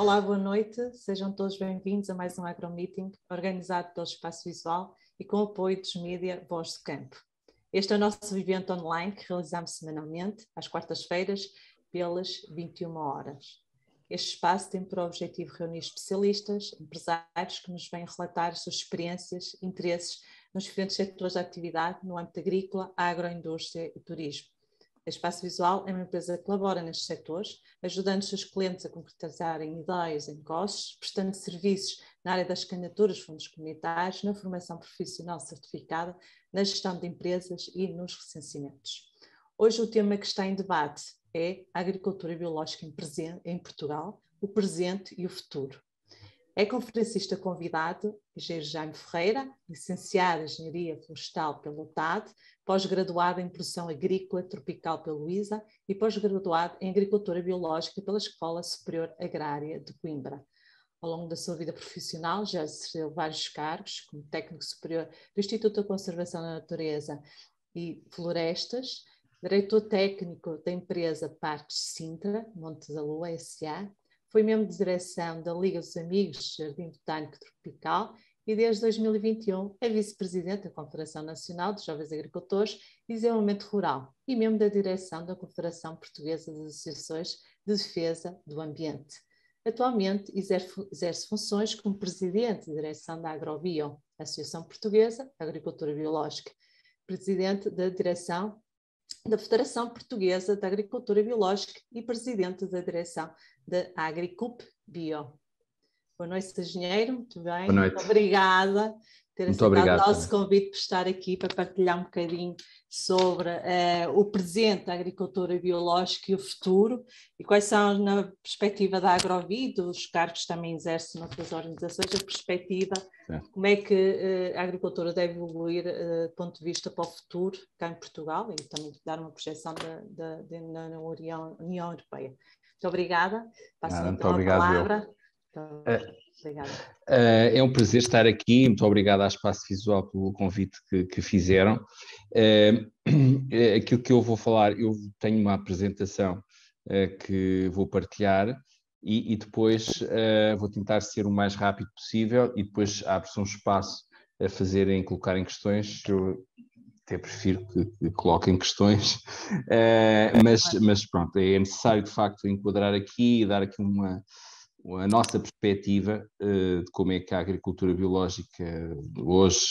Olá, boa noite. Sejam todos bem-vindos a mais um AgroMeeting, organizado pelo Espaço Visual e com o apoio dos mídia Voz do Campo. Este é o nosso evento online que realizamos semanalmente, às quartas-feiras, pelas 21 horas. Este espaço tem por objetivo reunir especialistas, empresários que nos vêm relatar as suas experiências, interesses nos diferentes setores de atividade no âmbito agrícola, agroindústria e turismo a Espaço Visual é uma empresa que colabora nestes setores, ajudando os seus clientes a concretizarem ideias em negócios, prestando serviços na área das candidaturas, fundos comunitários, na formação profissional certificada, na gestão de empresas e nos recenseamentos. Hoje o tema que está em debate é a agricultura biológica em, em Portugal, o presente e o futuro. É conferencista convidado Jaime Ferreira, licenciado em Engenharia Florestal pela UTAD, pós-graduado em Produção Agrícola Tropical pela ISA e pós-graduado em Agricultura Biológica pela Escola Superior Agrária de Coimbra. Ao longo da sua vida profissional, já exerceu vários cargos, como técnico superior do Instituto da Conservação da Natureza e Florestas, diretor técnico da empresa Parques Sintra, Montes da Lua, S.A., foi membro de direção da Liga dos Amigos Jardim Botânico Tropical e desde 2021 é vice-presidente da Confederação Nacional de Jovens Agricultores e Desenvolvimento Rural e membro da direção da Confederação Portuguesa das Associações de Defesa do Ambiente. Atualmente exerce funções como presidente de direção da Agrobio, Associação Portuguesa de Agricultura Biológica, presidente da direção da Federação Portuguesa da Agricultura Biológica e presidente da direção da Agricup Bio. Boa noite, engenheiro. Muito bem. Boa noite. Obrigada ter Muito aceitado obrigado, o nosso convite por estar aqui para partilhar um bocadinho sobre uh, o presente da agricultura biológica e o futuro e quais são, na perspectiva da Agrovida os cargos que também exerce noutras organizações, a perspectiva é. como é que uh, a agricultura deve evoluir uh, do ponto de vista para o futuro cá em Portugal e também dar uma projeção na União, União Europeia. Muito obrigada. Passo então obrigado. então a palavra. Eu. Então... Obrigada. Uh, é um prazer estar aqui, muito obrigado à Espaço Visual pelo convite que, que fizeram. Uh, aquilo que eu vou falar, eu tenho uma apresentação uh, que vou partilhar e, e depois vou tentar ser o mais rápido possível e depois abre-se um espaço a fazerem, colocarem questões. Eu até prefiro que, que coloquem questões, mas, mas pronto, é necessário de facto enquadrar aqui e dar aqui uma a nossa perspectiva eh, de como é que a agricultura biológica hoje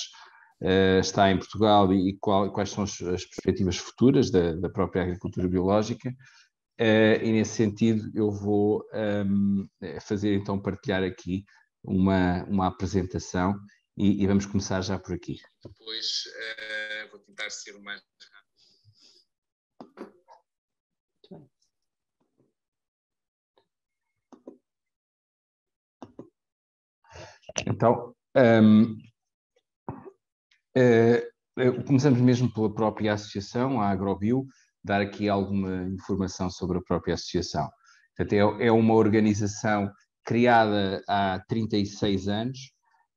eh, está em Portugal e, quais são as, perspectivas futuras da, própria agricultura biológica. Eh, e nesse sentido, eu vou ehm, fazer então partilhar aqui uma, uma apresentação e, e vamos começar já por aqui. Depois vou tentar ser o mais Então, um, uh, eh, eh, começamos mesmo pela própria associação, a Agrobio, dar aqui alguma informação sobre a própria associação. Portanto, é, é uma organização criada há 36 anos,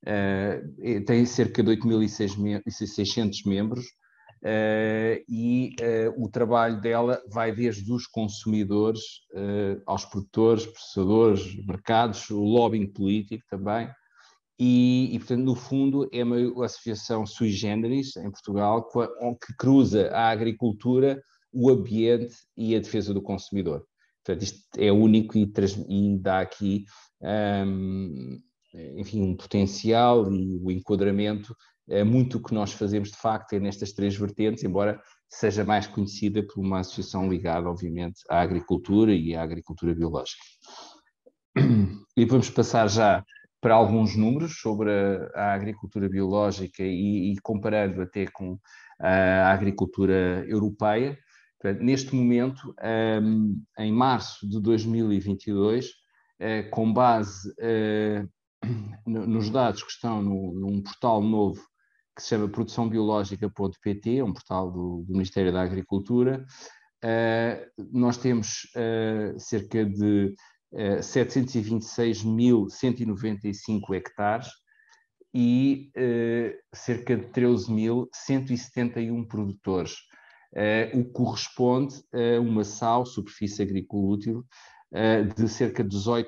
uh, tem cerca de 8.600 membros uh, e o trabalho dela vai desde os consumidores aos produtores, processadores, mercados, o lobbying político também, e, e, portanto, no fundo, é uma associação sui generis em Portugal que cruza a agricultura, o ambiente e a defesa do consumidor. Portanto, isto é único e, e dá aqui, um, enfim, um potencial e o um enquadramento. É muito o que nós fazemos, de facto, é nestas três vertentes, embora seja mais conhecida por uma associação ligada, obviamente, à agricultura e à agricultura biológica. E vamos passar já para alguns números sobre a, a agricultura biológica e, e, comparando até com a agricultura europeia. Neste momento, hum, em março de 2022, eh, com base eh, nos dados que estão num portal novo que se chama produçãobiológica.pt, é um portal do, do, Ministério da Agricultura, eh, nós temos cerca de 726.195 eh, hectares e eh, cerca de 13.171 produtores, eh, o que corresponde a uma sal superfície agrícola útil, de cerca de 18%.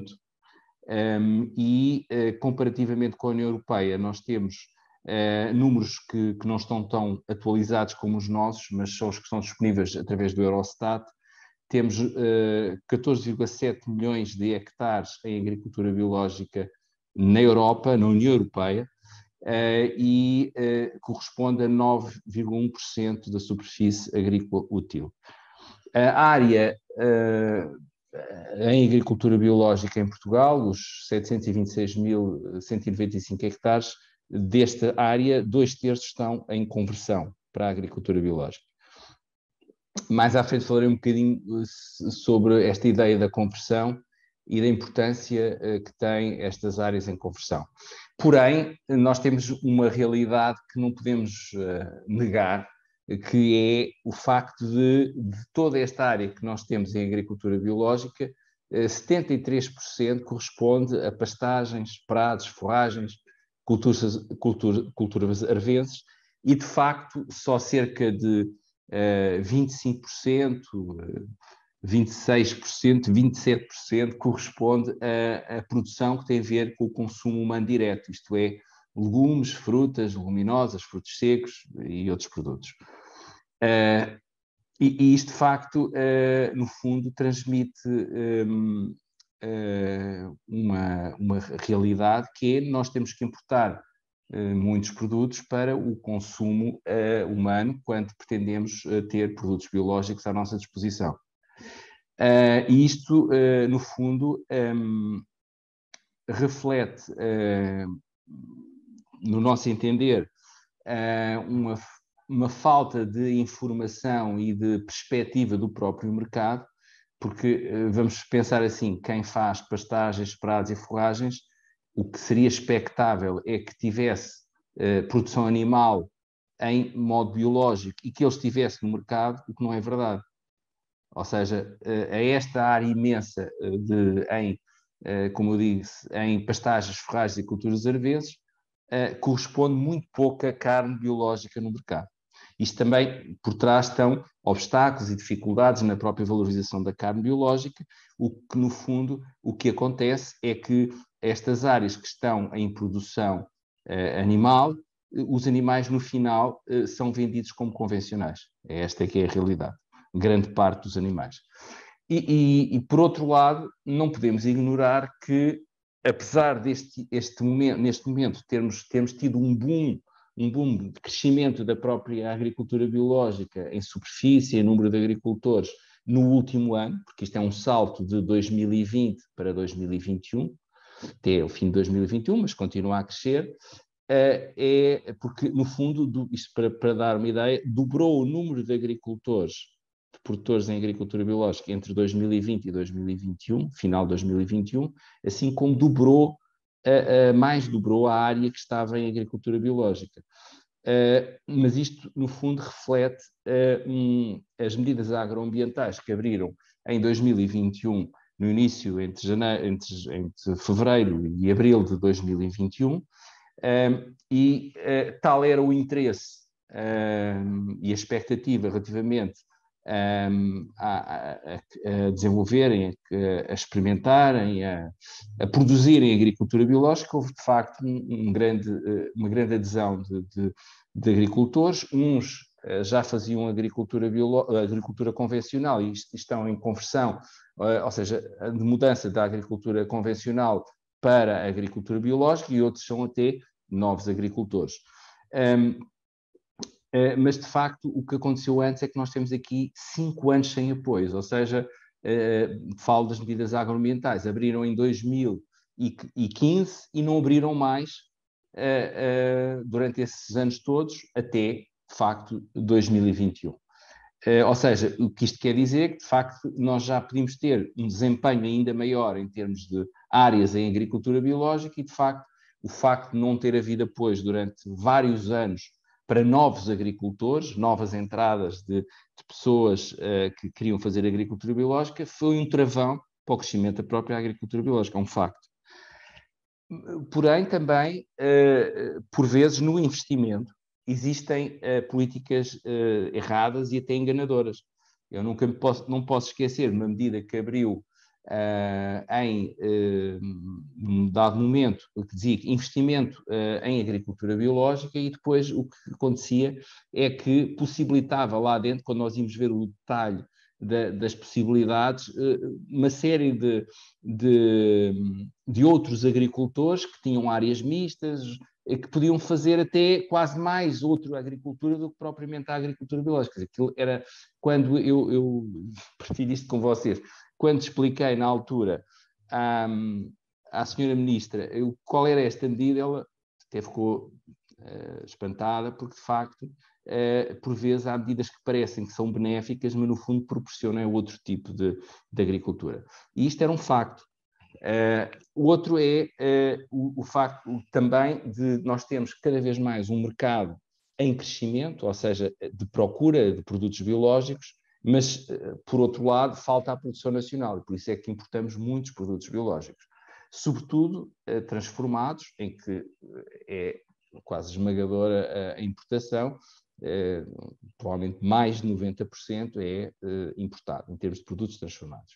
Um, ehm, e uh, comparativamente com a União Europeia, nós temos uh, números que, que, não estão tão atualizados como os nossos, mas são os que são disponíveis através do Eurostat, temos uh, eh, 14,7 milhões de hectares em agricultura biológica na Europa, na União Europeia, uh, e uh, corresponde a 9,1% da superfície agrícola útil. A área em agricultura biológica em Portugal, os 726.195 hectares desta área, dois terços estão em conversão para a agricultura biológica mais à frente falarei um bocadinho eh, sobre esta ideia da conversão e da importância eh, que têm estas áreas em conversão. Porém, nós temos uma realidade que não podemos eh, negar, que é o facto de, de toda esta área que nós temos em agricultura biológica, 73% corresponde a pastagens, prados, forragens, culturas, culturas, culturas arvenses, e de facto só cerca de 25%, 26%, 27% corresponde à, à, produção que tem a ver com o consumo humano direto, isto é, legumes, frutas, leguminosas, frutos secos e outros produtos. Uh, e, e, isto, de facto, uh, no fundo, transmite um, ehm, uh, eh, uma, uma realidade que é nós temos que importar eh, muitos produtos para o consumo eh, humano quando pretendemos eh, ter produtos biológicos à nossa disposição. E isto, no fundo, ehm, reflete, no nosso entender, uma, uma falta de informação e de perspectiva do próprio mercado, porque vamos pensar assim: quem faz pastagens, prados e forragens o que seria expectável é que tivesse eh, produção animal em modo biológico e que ele estivesse no mercado, o que não é verdade. Ou seja, uh, a esta área imensa eh, de, em, como eu disse, em pastagens, forragens e culturas herveses, corresponde muito pouca carne biológica no mercado. Isto também, por trás, estão obstáculos e dificuldades na própria valorização da carne biológica, o que, no fundo, o que acontece é que estas áreas que estão em produção eh, animal, os animais no final eh, são vendidos como convencionais. É esta é que é a realidade, grande parte dos animais. E, e, e por outro lado, não podemos ignorar que, apesar deste este momento, neste momento termos, termos tido um boom, um boom de crescimento da própria agricultura biológica em superfície, em número de agricultores, no último ano, porque isto é um salto de 2020 para 2021, até o fim de 2021, mas continua a crescer, eh, é porque, no fundo, do, isto para, para dar uma ideia, dobrou o número de agricultores, de produtores em agricultura biológica entre 2020 e 2021, final de 2021, assim como dobrou, mais dobrou a área que estava em agricultura biológica. Uh, mas isto, no fundo, reflete uh, um, as medidas agroambientais que abriram em 2021 no início, entre, janeiro, entre, entre fevereiro e abril de 2021, um, e uh, tal era o interesse um, e a expectativa relativamente um, a, a, a, desenvolverem, a, a experimentarem, a, produzirem agricultura biológica, houve de facto um, um grande, eh, uma grande adesão de, de, de agricultores, uns eh, já faziam agricultura, agricultura convencional e estão em conversão, eh, ou seja, de mudança da agricultura convencional para a agricultura biológica e outros são até novos agricultores. Um, ehm, eh, mas, de facto, o que aconteceu antes é que nós temos aqui cinco anos sem apoios, ou seja, uh, falo das medidas agroambientais, abriram em 2015 e não abriram mais uh, uh, durante esses anos todos até de facto, 2021. Eh, ou seja, o que isto quer dizer é que, de facto, nós já podemos ter um desempenho ainda maior em termos de áreas em agricultura biológica e, de facto, o facto de não ter havido apoios durante vários anos para novos agricultores, novas entradas de, de pessoas uh, que queriam fazer agricultura biológica, foi um travão para o crescimento da própria agricultura biológica, é um facto. Porém, também, uh, por vezes, no investimento, existem uh, políticas uh, erradas e até enganadoras. Eu nunca posso, não posso esquecer uma medida que abriu uh, em um dado momento, que dizia investimento em agricultura biológica, e depois o que acontecia é que possibilitava lá dentro, quando nós íamos ver o detalhe da, das possibilidades, uma série de, de, de outros agricultores que tinham áreas mistas, que podiam fazer até quase mais outro agricultura do que propriamente a agricultura biológica. Aquilo era quando eu, eu partilho isto com vocês, quando expliquei na altura à, à senhora ministra eu, qual era esta medida, ela até ficou uh, espantada, porque de facto, uh, por vezes, há medidas que parecem que são benéficas, mas no fundo proporcionam outro tipo de, de agricultura. E isto era um facto. Eh, o outro é eh, o, o facto também de nós termos cada vez mais um mercado em crescimento, ou seja, de procura de produtos biológicos, mas, eh, por outro lado, falta a produção nacional e por isso é que importamos muitos produtos biológicos, sobretudo transformados, em que é quase esmagadora a importação, provavelmente mais de 90% é importado em termos de produtos transformados.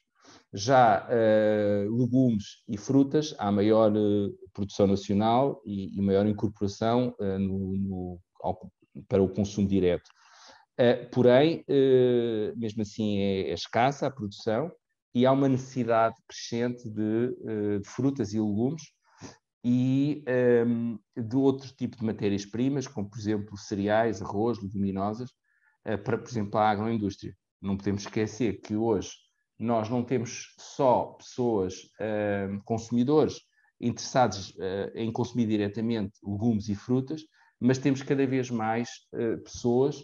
Já uh, legumes e frutas, há maior uh, produção nacional e, e maior incorporação uh, no, no, ao, para o consumo direto. porém, mesmo assim, é, é, escassa a produção e há uma necessidade crescente de, de frutas e legumes e um, ehm, de outro tipo de matérias-primas, como, por exemplo, cereais, arroz, leguminosas, para, por exemplo, a agroindústria. Não podemos esquecer que hoje nós não temos só pessoas, hum, consumidores, interessados hum, em consumir diretamente legumes e frutas, mas temos cada vez mais hum, pessoas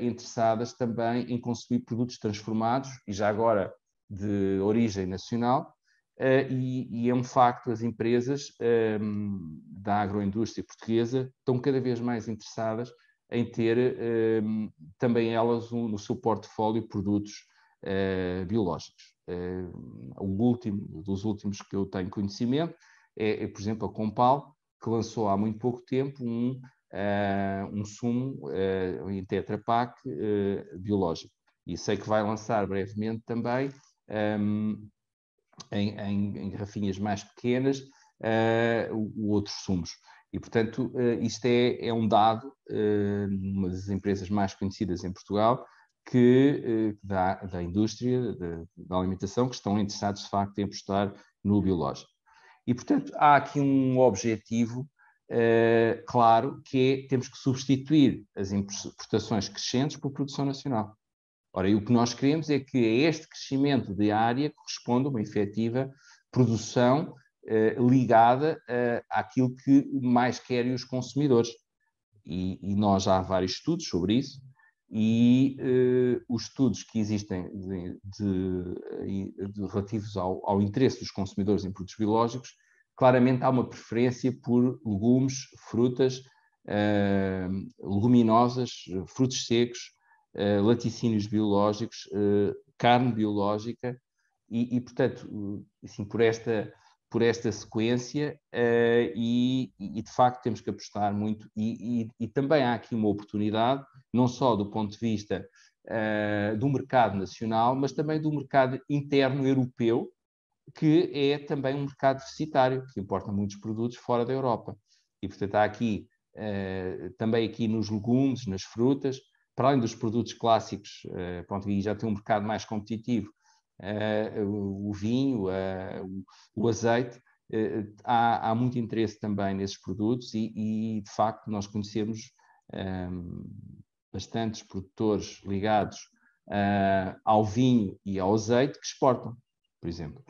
interessadas também em consumir produtos transformados, e já agora de origem nacional, e, é um facto, as empresas da agroindústria portuguesa estão cada vez mais interessadas em ter também elas no seu portfólio produtos eh, biológicos. Uh, o último, dos últimos que eu tenho conhecimento, é, é, por exemplo, a Compal, que lançou há muito pouco tempo um, eh, um sumo em Tetra Pak biológico. E sei que vai lançar brevemente também um, em, em, em, garrafinhas mais pequenas uh, outros sumos. E, portanto, isto é, é um dado, numa das empresas mais conhecidas em Portugal, que, eh, da, da indústria da, da alimentação que estão interessados de facto em apostar no biológico. E, portanto, há aqui um objetivo uh, claro que é temos que substituir as importações crescentes por produção nacional. Ora, e o que nós queremos é que a este crescimento de área corresponda uma efetiva produção uh, ligada uh, àquilo que mais querem os consumidores. E, e nós já há vários estudos sobre isso, e eh, os estudos que existem de, de, eh, de relativos ao, ao, interesse dos consumidores em produtos biológicos, claramente há uma preferência por legumes, frutas, eh, leguminosas, frutos secos, eh, laticínios biológicos, carne biológica, e, e portanto, assim, por esta por esta sequência uh, e, e, de facto temos que apostar muito e, e, e, também há aqui uma oportunidade, não só do ponto de vista uh, do mercado nacional, mas também do mercado interno europeu, que é também um mercado deficitário, que importa muitos produtos fora da Europa. E portanto há aqui, uh, também aqui nos legumes, nas frutas, para além dos produtos clássicos, pronto, e já tem um mercado mais competitivo, eh, o, o, vinho, eh, o, o, azeite, eh, há, há, muito interesse também nesses produtos e, e de facto, nós conhecemos um, ehm, bastantes produtores ligados uh, ao vinho e ao azeite que exportam, por exemplo.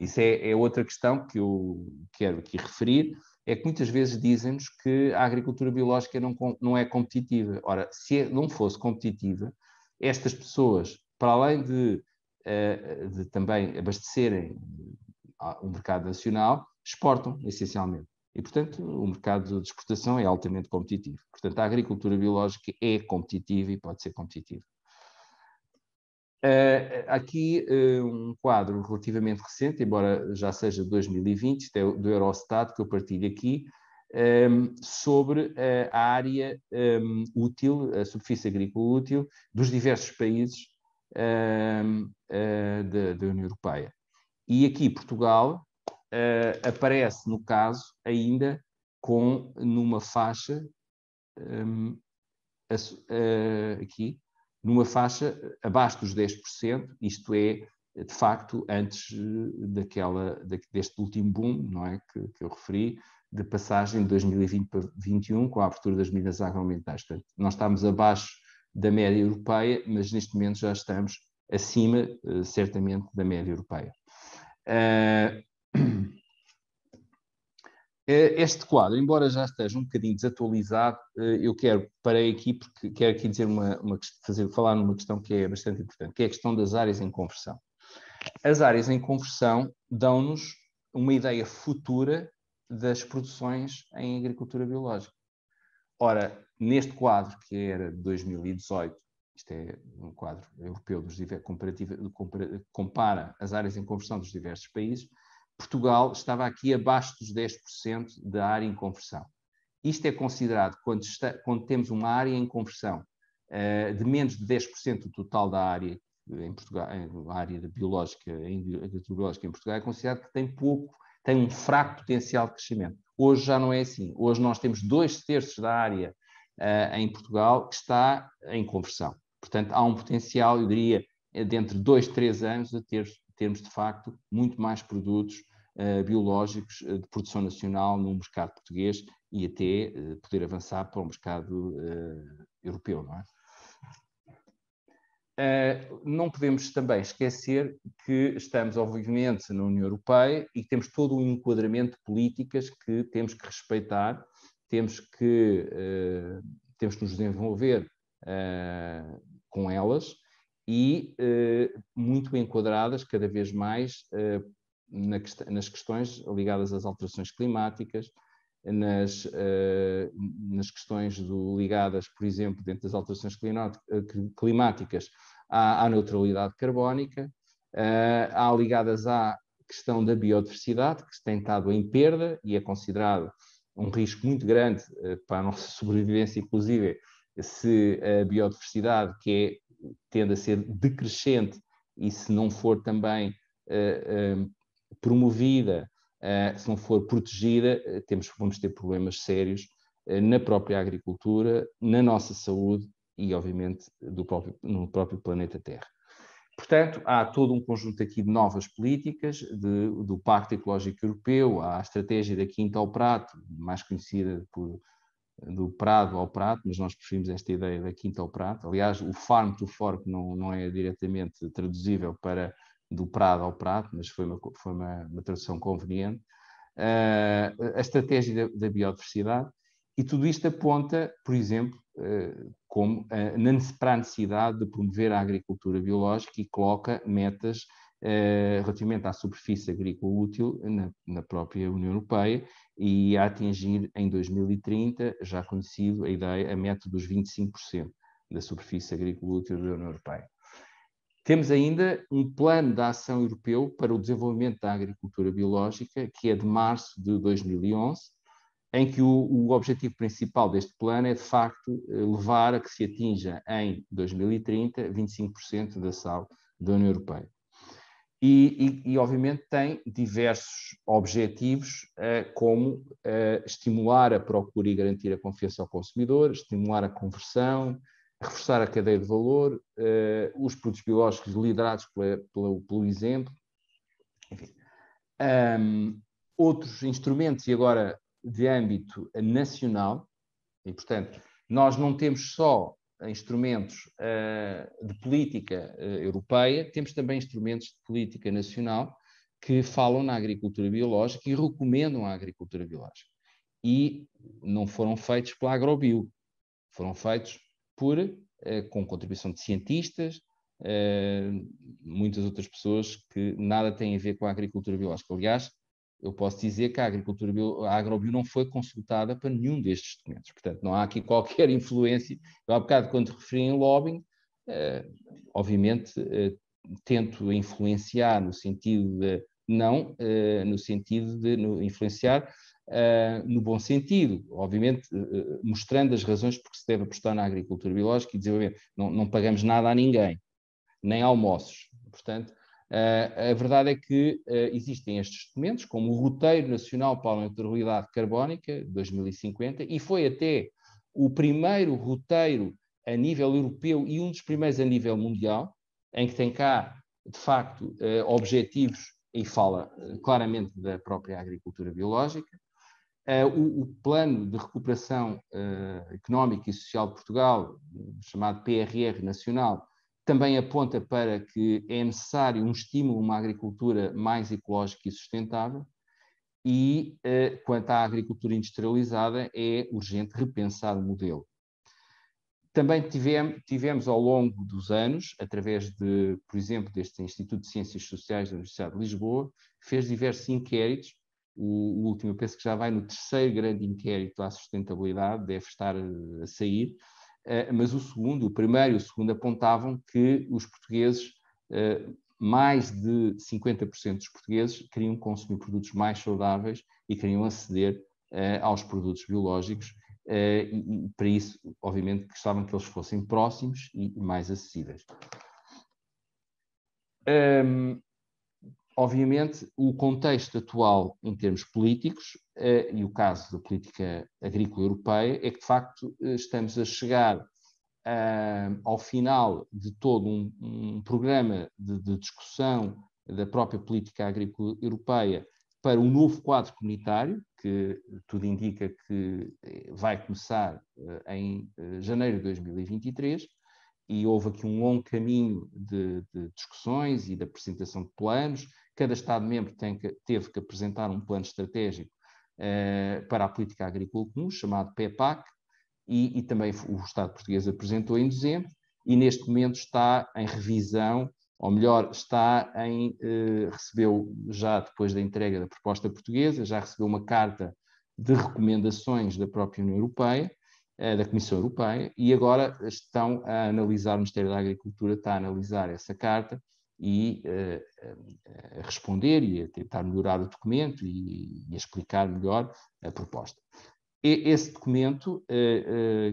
Isso é, é, outra questão que eu quero aqui referir, é que muitas vezes dizem-nos que a agricultura biológica não, não é competitiva. Ora, se não fosse competitiva, estas pessoas, para além de eh, de também abastecerem eh, o mercado nacional, exportam, essencialmente. E, portanto, o mercado de exportação é altamente competitivo. Portanto, a agricultura biológica é competitiva e pode ser competitiva. Uh, aqui uh, um quadro relativamente recente, embora já seja de 2020, é do Eurostat que eu partilho aqui, um, sobre a área um, útil, a superfície agrícola útil dos diversos países ah, da, da União Europeia. E aqui Portugal uh, aparece, no caso, ainda com numa faixa um, a, uh, aqui, numa faixa abaixo dos 10%, isto é, de facto, antes daquela, da, deste último boom, não é, que, que, eu referi, de passagem de 2020 para 2021, com a abertura das medidas agroalimentares. Portanto, nós estamos abaixo da média europeia, mas neste momento já estamos acima, eh, certamente, da média europeia. Eh, eh, este quadro, embora já esteja um bocadinho desatualizado, eu quero parei aqui porque quero aqui dizer uma, uma, fazer, falar numa questão que é bastante importante, que é a questão das áreas em conversão. As áreas em conversão dão-nos uma ideia futura das produções em agricultura biológica. Ora, neste quadro, que era de 2018, isto é um quadro europeu dos comparativa, compara as áreas em conversão dos diversos países, Portugal estava aqui abaixo dos 10% da área em conversão. Isto é considerado quando, está, quando temos uma área em conversão uh, de menos de 10% do total da área em Portugal, a área biológica, agrobiológica em Portugal, é considerado que tem pouco, tem um fraco potencial de crescimento. Hoje já não é assim. Hoje nós temos dois terços da área uh, em Portugal que está em conversão. Portanto, há um potencial, eu diria, eh, dentro de dois, três anos, de ter, termos de facto muito mais produtos uh, biológicos de produção nacional no mercado português e até uh, poder avançar para o mercado europeu, não é? Uh, não podemos também esquecer que estamos, obviamente, na União Europeia e que temos todo um enquadramento de políticas que temos que respeitar temos que, eh, temos que nos desenvolver eh, com elas e eh, muito enquadradas cada vez mais nas questões ligadas às alterações climáticas, nas, nas questões do, ligadas, por exemplo, dentro das alterações climáticas, à, à neutralidade carbónica, uh, ligadas à questão da biodiversidade, que tem estado em perda e é considerado um risco muito grande eh, para a nossa sobrevivência, inclusive, se a biodiversidade, que é, tende a ser decrescente e se não for também uh, uh, promovida, uh, se não for protegida, temos, vamos ter problemas sérios na própria agricultura, na nossa saúde e, obviamente, do próprio, no próprio planeta Terra. Portanto, há todo um conjunto aqui de novas políticas, de, do Pacto Ecológico Europeu, a estratégia da Quinta ao Prato, mais conhecida por, do Prado ao Prato, mas nós preferimos esta ideia da Quinta ao Prato. Aliás, o Farm to Fork não, não é diretamente traduzível para do Prado ao Prato, mas foi uma, foi uma, uma tradução conveniente. Uh, a estratégia da, da biodiversidade e tudo isto aponta, por exemplo, eh, como, para eh, a necessidade de promover a agricultura biológica e coloca metas eh, relativamente à superfície agrícola útil na, na, própria União Europeia e a atingir em 2030, já conhecido, a ideia, a meta dos 25% da superfície agrícola útil da União Europeia. Temos ainda um plano de ação europeu para o desenvolvimento da agricultura biológica, que é de março de 2011, em que o, o, objetivo principal deste plano é, de facto, eh, levar a que se atinja em 2030 25% da sal da União Europeia. E, e, e obviamente, tem diversos objetivos, eh, como eh, estimular a procura e garantir a confiança ao consumidor, estimular a conversão, reforçar a cadeia de valor, os produtos biológicos liderados pela, pela, pelo exemplo, enfim. Um, outros instrumentos, e agora de âmbito nacional, e portanto, nós não temos só eh, instrumentos uh, de política uh, europeia, temos também instrumentos de política nacional que falam na agricultura biológica e recomendam a agricultura biológica. E não foram feitos pela Agrobio, foram feitos por, uh, com contribuição de cientistas, muitas outras pessoas que nada têm a ver com a agricultura biológica. Aliás, eu posso dizer que a agricultura a agrobio não foi consultada para nenhum destes documentos. Portanto, não há aqui qualquer influência. Eu, há bocado, quando referi em lobbying, eh, obviamente eh, tento influenciar no sentido de não, eh, no sentido de no, influenciar eh, no bom sentido, obviamente eh, eh, mostrando as razões porque se deve apostar na agricultura biológica e dizer, Não, não pagamos nada a ninguém, nem almoços. Portanto, Uh, a verdade é que uh, existem estes documentos, como o Roteiro Nacional para a Neutralidade Carbónica, 2050, e foi até o primeiro roteiro a nível europeu e um dos primeiros a nível mundial, em que tem cá, de facto, uh, objetivos e fala claramente da própria agricultura biológica. O, o, Plano de Recuperação Económica e Social de Portugal, chamado PRR Nacional, também aponta para que é necessário um estímulo, uma agricultura mais ecológica e sustentável, e eh, quanto à agricultura industrializada, é urgente repensar o modelo. Também tivemos, tivemos, ao longo dos anos, através de, por exemplo, deste Instituto de Ciências Sociais da Universidade de Lisboa, fez diversos inquéritos. O, o último, eu penso que já vai no terceiro grande inquérito à sustentabilidade, deve estar eh, a sair, é, mas o segundo, o primeiro e o segundo apontavam que os portugueses, eh, mais de 50% dos portugueses, queriam consumir produtos mais saudáveis e queriam aceder eh, aos produtos biológicos eh, e, para isso, obviamente, gostavam que eles fossem próximos e mais acessíveis. Obviamente, o contexto atual em termos políticos, eh, e o caso da política agrícola europeia, é que de facto eh, estamos a chegar ah, ao final de todo um, um programa de, de, discussão da própria política agrícola europeia para um novo quadro comunitário, que tudo indica que eh, vai começar em janeiro de 2023, e houve aqui um longo caminho de, de discussões e da apresentação de planos. Cada Estado-membro teve que apresentar um plano estratégico uh, para a política agrícola comum, chamado PEPAC, e, e, também o Estado português apresentou em dezembro, e neste momento está em revisão, ou melhor, está em. Uh, recebeu, já depois da entrega da proposta portuguesa, já recebeu uma carta de recomendações da própria União Europeia, eh, da Comissão Europeia e agora estão a analisar, o Ministério da Agricultura está a analisar essa carta e eh, eh, a responder e a tentar melhorar o documento e, a explicar melhor a proposta. E esse documento,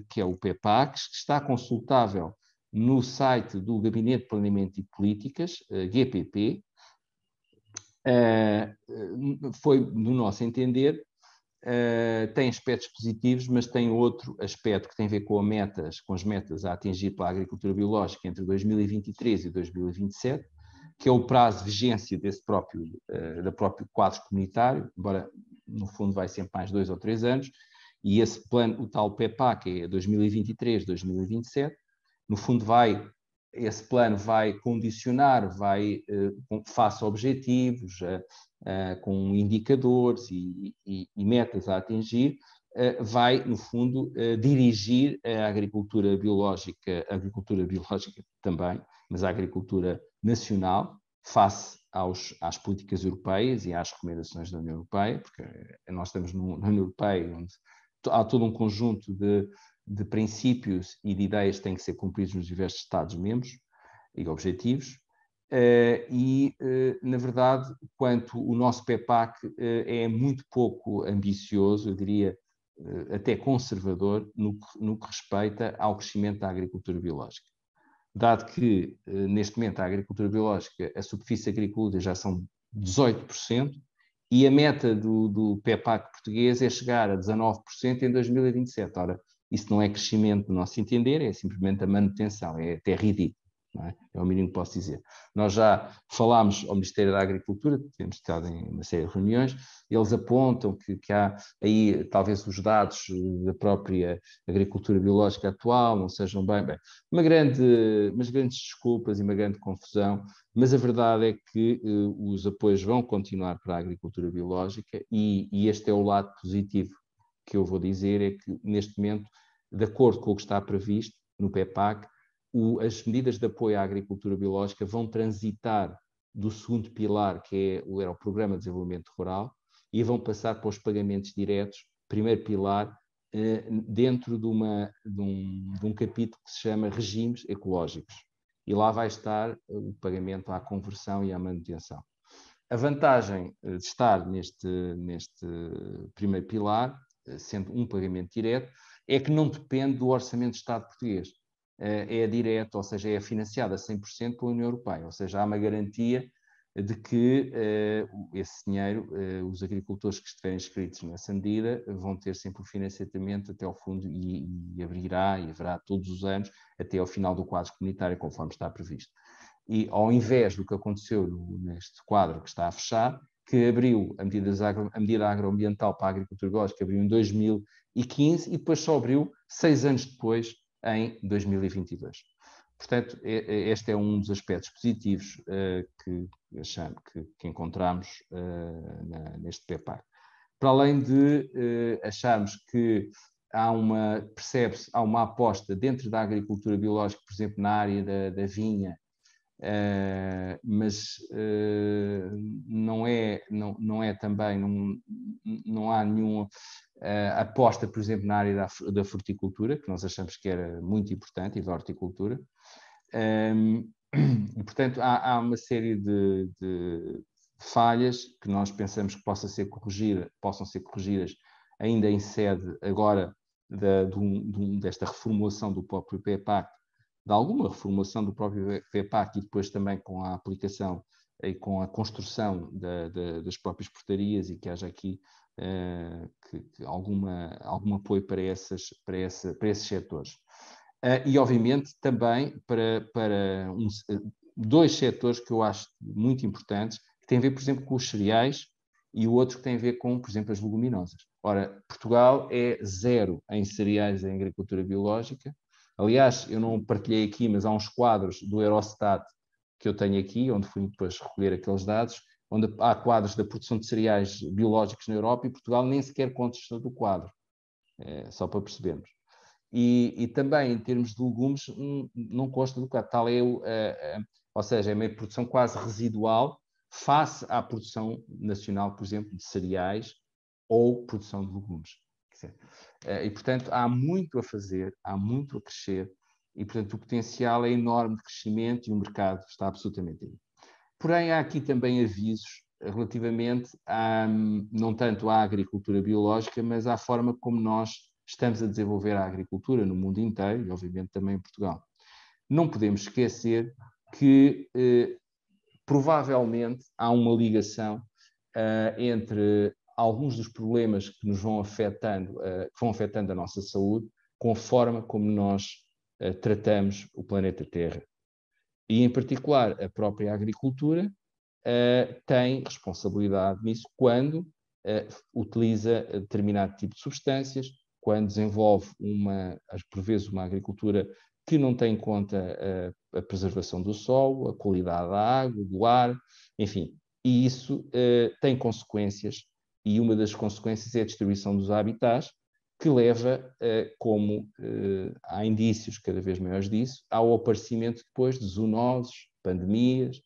que é o PEPAX, que está consultável no site do Gabinete de Planeamento e Políticas, GPP, foi, no nosso entender, eh, tem aspectos positivos, mas tem outro aspecto que tem a ver com, metas, com as metas a atingir pela agricultura biológica entre 2023 e 2027, que é o prazo de vigência desse próprio, uh, eh, do próprio quadro comunitário, embora no fundo vai sempre mais dois ou três anos, e esse plano, o tal PEPA, que é 2023-2027, no fundo vai, esse plano vai condicionar, vai, uh, eh, faça objetivos, ah, com indicadores e, e, e, metas a atingir, uh, vai, no fundo, uh, dirigir a agricultura biológica, a agricultura biológica também, mas a agricultura nacional, face aos, às políticas europeias e às recomendações da União Europeia, porque eh, nós estamos num, na União Europeia onde há todo um conjunto de, de princípios e de ideias que têm que ser cumpridos nos diversos Estados-membros e objetivos, eh, e, eh, na verdade, quanto o nosso PEPAC eh, é muito pouco ambicioso, eu diria até conservador, no, no que respeita ao crescimento da agricultura biológica. Dado que, neste momento, a agricultura biológica, a superfície agrícola já são 18%, e a meta do, do PEPAC português é chegar a 19% em 2027. Ora, isso não é crescimento, no nosso entender, é simplesmente a manutenção, é até ridículo. É? é? o mínimo que posso dizer. Nós já falámos ao Ministério da Agricultura, temos estado em uma série de reuniões, eles apontam que, que há aí talvez os dados eh, da própria agricultura biológica atual não sejam bem, bem uma grande, umas grandes desculpas e uma grande confusão, mas a verdade é que uh, os apoios vão continuar para a agricultura biológica e, e este é o lado positivo que eu vou dizer, é que neste momento, de acordo com o que está previsto no PEPAC, o, as medidas de apoio à agricultura biológica vão transitar do segundo pilar, que é, era o Programa de Desenvolvimento Rural, e vão passar para os pagamentos diretos, primeiro pilar, eh, dentro de, uma, de, um, de um capítulo que se chama Regimes Ecológicos. E lá vai estar eh, o pagamento à conversão e à manutenção. A vantagem eh, de estar neste, neste primeiro pilar, sendo um pagamento direto, é que não depende do orçamento do Estado português. Eh, é direto, ou seja, é financiada 100% pela União Europeia, ou seja, há uma garantia de que eh, esse dinheiro, eh, os agricultores que estiverem inscritos nessa medida, vão ter sempre o financiamento até ao fundo e, e abrirá e haverá todos os anos até ao final do quadro comunitário, conforme está previsto. E ao invés do que aconteceu neste quadro que está a fechar, que abriu a medida, agro, a medida agroambiental para a agricultura biológica, abriu em 2015 e depois só abriu seis anos depois em 2022. Portanto, este é um dos aspectos positivos eh, que achamos que, que encontramos eh, neste PEPAC. Para além de eh, acharmos que há uma, percebe-se, há uma aposta dentro da agricultura biológica, por exemplo, na área da, da vinha, mas não, é, não, não é também, não, não há nenhum, Uh, eh, aposta, por exemplo, na área da, da fruticultura, que nós achamos que era muito importante, e da horticultura. Um, ehm, e, portanto, há, há uma série de, de, falhas que nós pensamos que possam ser, corrigir, possam ser corrigidas ainda em sede agora da, de um, de um, desta reformulação do próprio PEPAC, de alguma reformulação do próprio PEPAC e depois também com a aplicação e com a construção da, das próprias portarias e que haja aqui eh, que, que alguma, algum apoio para, essas, para, essa, para esses setores. Eh, e, obviamente, também para, para um, eh, dois setores que eu acho muito importantes, que têm a ver, por exemplo, com os cereais e o outro que tem a ver com, por exemplo, as leguminosas. Ora, Portugal é zero em cereais em agricultura biológica. Aliás, eu não partilhei aqui, mas há uns quadros do Eurostat que eu tenho aqui, onde fui depois recolher aqueles dados, onde há quadros da produção de cereais biológicos na Europa e Portugal nem sequer consta do quadro, é, só para percebermos. E, e, também, em termos de legumes, hum, não consta do quadro. Tal é, o, é, é, ou seja, é uma produção quase residual face à produção nacional, por exemplo, de cereais ou produção de legumes. É, e, portanto, há muito a fazer, há muito a crescer, e, portanto, o potencial é enorme de crescimento e o mercado está absolutamente aí. Porém, há aqui também avisos relativamente a, não tanto à agricultura biológica, mas à forma como nós estamos a desenvolver a agricultura no mundo inteiro e, obviamente, também em Portugal. Não podemos esquecer que eh, provavelmente há uma ligação eh, entre alguns dos problemas que nos vão afetando, eh, que vão afetando a nossa saúde, com a forma como nós eh, tratamos o planeta Terra e, em particular, a própria agricultura uh, tem responsabilidade nisso quando uh, utiliza determinado tipo de substâncias, quando desenvolve uma, por vezes, uma agricultura que não tem em conta a, eh, a preservação do solo, a qualidade da água, do ar, enfim, e isso tem consequências, e uma das consequências é a destruição dos habitats, que leva, eh, como eh, há indícios cada vez maiores disso, ao aparecimento depois de zoonoses, pandemias,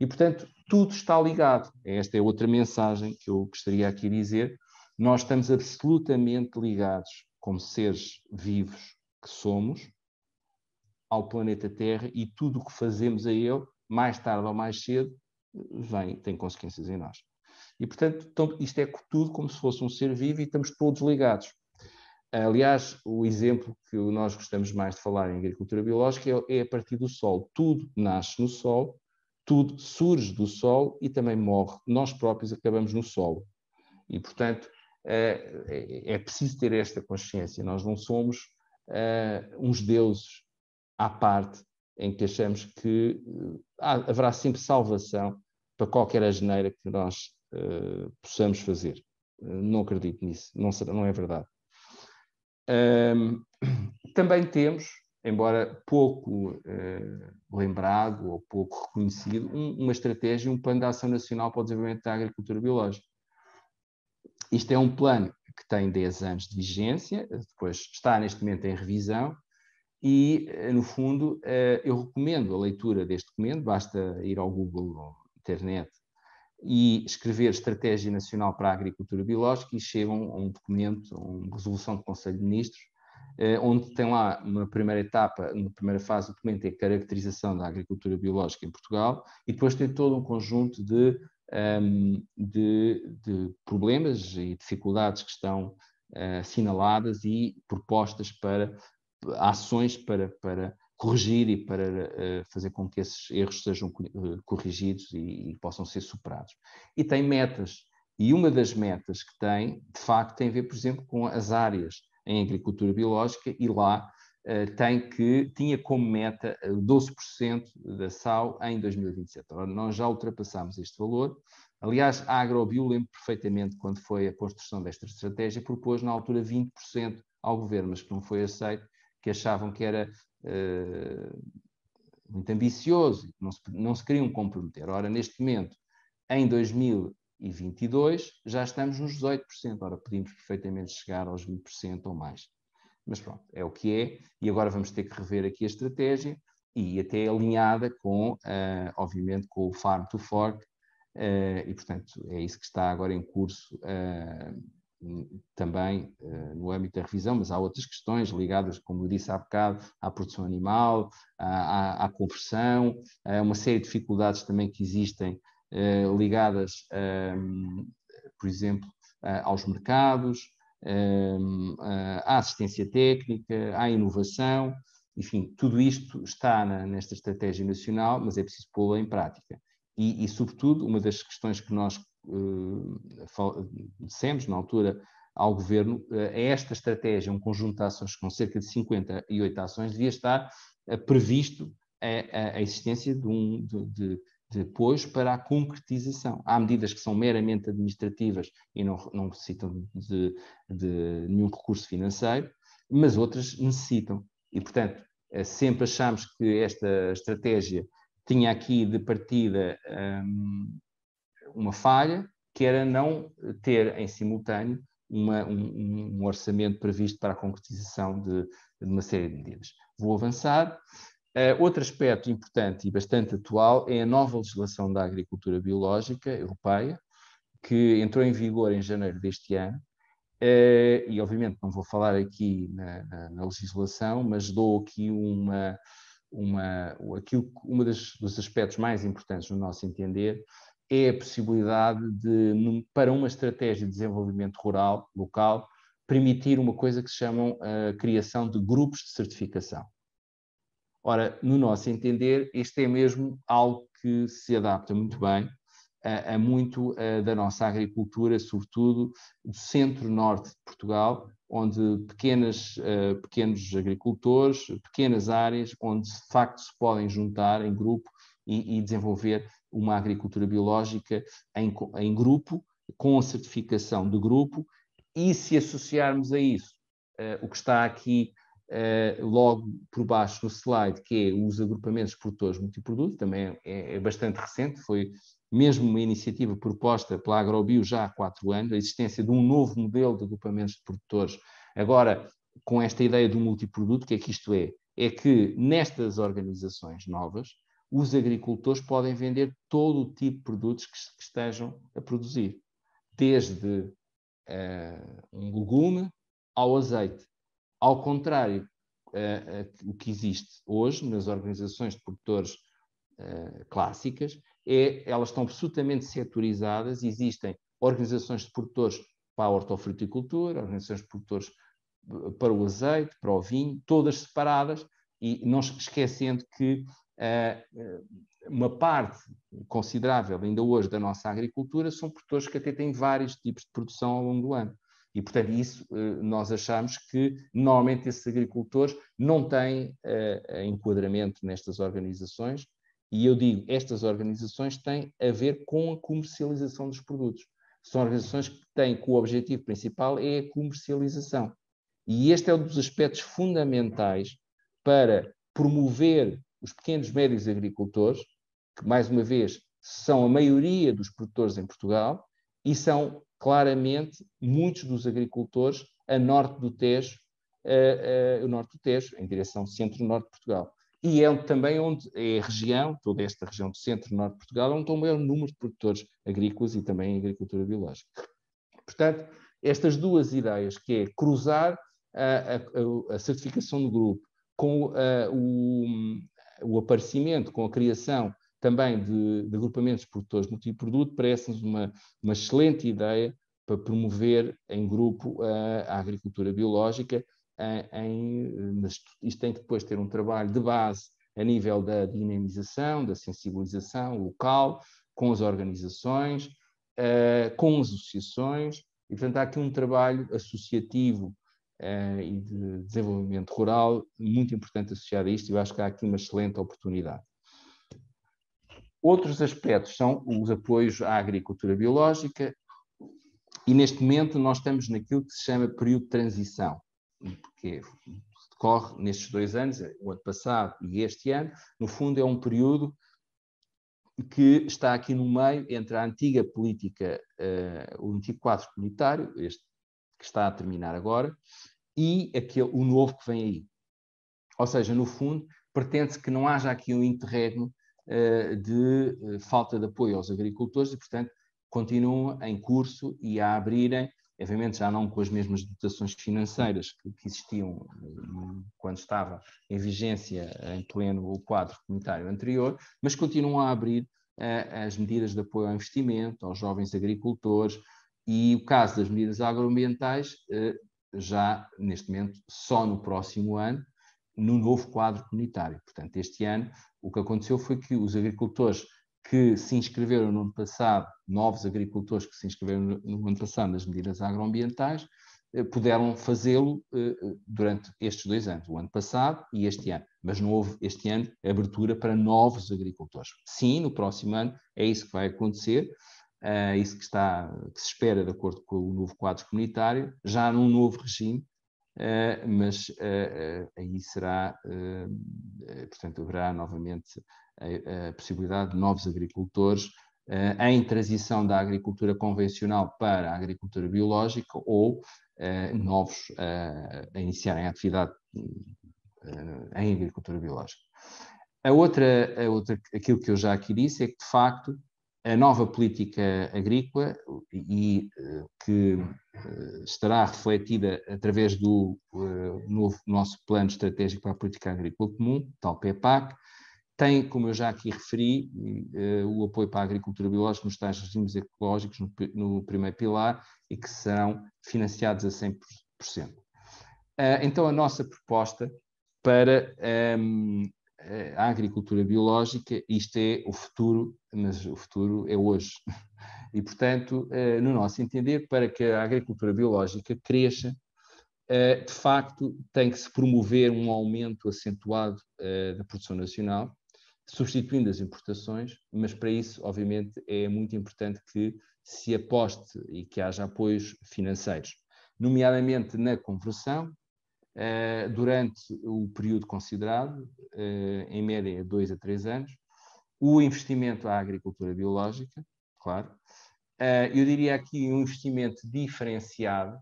e portanto tudo está ligado. Esta é outra mensagem que eu gostaria aqui dizer. Nós estamos absolutamente ligados, como seres vivos que somos, ao planeta Terra e tudo o que fazemos a ele, mais tarde ou mais cedo, vem, tem consequências em nós. E, portanto, então, isto é tudo como se fosse um ser vivo e estamos todos ligados. Aliás, o exemplo que nós gostamos mais de falar em agricultura biológica é, é a partir do sol. Tudo nasce no sol, tudo surge do sol e também morre. Nós próprios acabamos no solo. E, portanto, eh, é, é preciso ter esta consciência. Nós não somos eh, uns deuses à parte em que achamos que eh, haverá sempre salvação para qualquer asneira que nós possamos fazer. Não acredito nisso, não, não é verdade. Um, também temos, embora pouco uh, lembrado ou pouco reconhecido, um, uma estratégia, um plano de ação nacional para o desenvolvimento da agricultura biológica. Isto é um plano que tem 10 anos de vigência, depois está neste momento em revisão, e, eh, no fundo, eh, eu recomendo a leitura deste documento, basta ir ao Google ou internet e escrever Estratégia Nacional para a Agricultura Biológica e chegam a um documento, a uma resolução do Conselho de Ministros, eh, onde tem lá uma primeira etapa, uma primeira fase do documento é a caracterização da agricultura biológica em Portugal e depois tem todo um conjunto de, ehm, de, de problemas e dificuldades que estão eh, assinaladas e propostas para ações para, para corrigir e para eh, fazer com que esses erros sejam eh, corrigidos e, e possam ser superados. E tem metas. E uma das metas que tem, de facto, tem a ver, por exemplo, com as áreas em agricultura biológica e lá uh, tem que, tinha como meta 12% da sal em 2027. Ora, nós já ultrapassamos este valor. Aliás, a Agrobio, lembro perfeitamente quando foi a construção desta estratégia, propôs na altura 20% ao governo, mas que não foi aceito, que achavam que era eh, muito ambicioso não se, não se queriam comprometer. Ora, neste momento, em 2022, já estamos nos 18%. Ora, podíamos perfeitamente chegar aos 20% ou mais. Mas pronto, é o que é, e agora vamos ter que rever aqui a estratégia e até alinhada com, uh, obviamente, com o Farm to Fork, uh, e portanto é isso que está agora em curso uh, também eh, no âmbito da revisão, mas há outras questões ligadas, como eu disse há bocado, à produção animal, à, à, à conversão, a uma série de dificuldades também que existem eh, ligadas, ehm, por exemplo, aos mercados, ehm, à assistência técnica, à inovação, enfim, tudo isto está na, nesta estratégia nacional, mas é preciso pô-la em prática. E, e, sobretudo, uma das questões que nós eh, dissemos na altura ao governo, eh, esta estratégia, um conjunto de ações com cerca de 58 ações, devia estar eh, previsto a, a existência de um de, de, depois para a concretização. Há medidas que são meramente administrativas e não, não necessitam de, de nenhum recurso financeiro, mas outras necessitam. E, portanto, sempre achamos que esta estratégia tinha aqui de partida hum, uma falha, que era não ter em simultâneo uma, um, um, orçamento previsto para a concretização de, de uma série de medidas. Vou avançar. Uh, outro aspecto importante e bastante atual é a nova legislação da agricultura biológica europeia, que entrou em vigor em janeiro deste ano. Uh, e, obviamente, não vou falar aqui na, na, na legislação, mas dou aqui uma, uma, aquilo, uma das, dos aspectos mais importantes no nosso entender, é a possibilidade de, para uma estratégia de desenvolvimento rural local, permitir uma coisa que se chamam a eh, criação de grupos de certificação. Ora, no nosso entender, este é mesmo algo que se adapta muito bem a, a muito a, eh, da nossa agricultura, sobretudo do centro-norte de Portugal, onde pequenas, eh, pequenos agricultores, pequenas áreas, onde de facto se podem juntar em grupo e, e desenvolver uma agricultura biológica em, em grupo, com a certificação de grupo, e se associarmos a isso uh, o que está aqui uh, logo por baixo no slide, que é os agrupamentos produtores multiproduto, também é, é bastante recente, foi mesmo uma iniciativa proposta pela Agrobio já há quatro anos, a existência de um novo modelo de agrupamentos de produtores, agora com esta ideia do multiproduto, o que é que isto é? É que nestas organizações novas, os agricultores podem vender todo o tipo de produtos que, que estejam a produzir, desde uh, um legume ao azeite. Ao contrário, uh, o que existe hoje nas organizações de produtores clássicas é elas estão absolutamente setorizadas, existem organizações de produtores para a hortofruticultura, organizações de produtores para o azeite, para o vinho, todas separadas e não esquecendo que eh, eh, uma parte considerável ainda hoje da nossa agricultura são produtores que até têm vários tipos de produção ao longo do ano. E, portanto, isso eh, nós achamos que normalmente esses agricultores não têm enquadramento nestas organizações, e eu digo, estas organizações têm a ver com a comercialização dos produtos. São organizações que têm que o objetivo principal é a comercialização. E este é um dos aspectos fundamentais para promover os pequenos médios agricultores, que, mais uma vez, são a maioria dos produtores em Portugal e são claramente muitos dos agricultores a norte do Tejo, a, eh, a, eh, o norte do Tejo, em direção centro-norte de Portugal. E é também onde é a região, toda esta região do centro-norte de Portugal, é onde tem o maior número de produtores agrícolas e também agricultura biológica. Portanto, estas duas ideias, que é cruzar a, certificação do grupo com eh, o, o aparecimento com a criação também de, de agrupamentos produtores multiproduto parece-nos uma, uma, excelente ideia para promover em grupo a, a agricultura biológica. isto tem que depois ter um trabalho de base a nível da dinamização, da sensibilização local, com as organizações, uh, com as associações, e portanto há aqui um trabalho associativo eh, e de desenvolvimento rural, muito importante associado a isto, e eu acho que há aqui uma excelente oportunidade. Outros aspectos são os apoios à agricultura biológica, e neste momento nós estamos naquilo que se chama período de transição, porque decorre nestes dois anos, o ano passado e este ano, no fundo é um período que está aqui no meio entre a antiga política, uh, o antigo quadro comunitário, este que está a terminar agora, e aquele, o novo que vem aí. Ou seja, no fundo, pretende-se que não haja aqui um interregno uh, de uh, falta de apoio aos agricultores e, portanto, continuam em curso e a abrirem, obviamente já não com as mesmas dotações financeiras que, que existiam uh, quando estava em vigência em pleno o quadro comunitário anterior, mas continuam a abrir eh, as medidas de apoio ao investimento, aos jovens agricultores, e o caso das medidas agroambientais já neste momento só no próximo ano, no novo quadro comunitário. Portanto, este ano o que aconteceu foi que os agricultores que se inscreveram no ano passado, novos agricultores que se inscreveram no ano passado nas medidas agroambientais, eh, puderam fazê-lo eh, durante estes dois anos, o ano passado e este ano. Mas não houve este ano abertura para novos agricultores. Sim, no próximo ano é isso que vai acontecer uh, isso que, está, que se espera de acordo com o novo quadro comunitário, já num novo regime, é, mas é, aí será, portanto, haverá novamente a, a, possibilidade de novos agricultores em transição da agricultura convencional para a agricultura biológica ou novos a iniciarem a atividade em agricultura biológica. A outra, a outra, aquilo que eu já aqui disse é que, de facto, a nova política agrícola e eh, que eh, estará refletida através do eh, novo nosso plano estratégico para a política agrícola comum, tal PEPAC, tem, como eu já aqui referi, o apoio para a agricultura biológica nos tais regimes ecológicos no primeiro pilar e que serão financiados a 100%. Então, a nossa proposta para ehm, a agricultura biológica, isto é o futuro, mas o futuro é hoje. E, portanto, eh, no nosso entender, para que a agricultura biológica cresça, eh, de facto, tem que se promover um aumento acentuado eh, da produção nacional, substituindo as importações, mas para isso, obviamente, é muito importante que se aposte e que haja apoios financeiros, nomeadamente na conversão eh, durante o período considerado, eh, em média dois a três anos, o investimento à agricultura biológica, claro, eh, eu diria aqui um investimento diferenciado,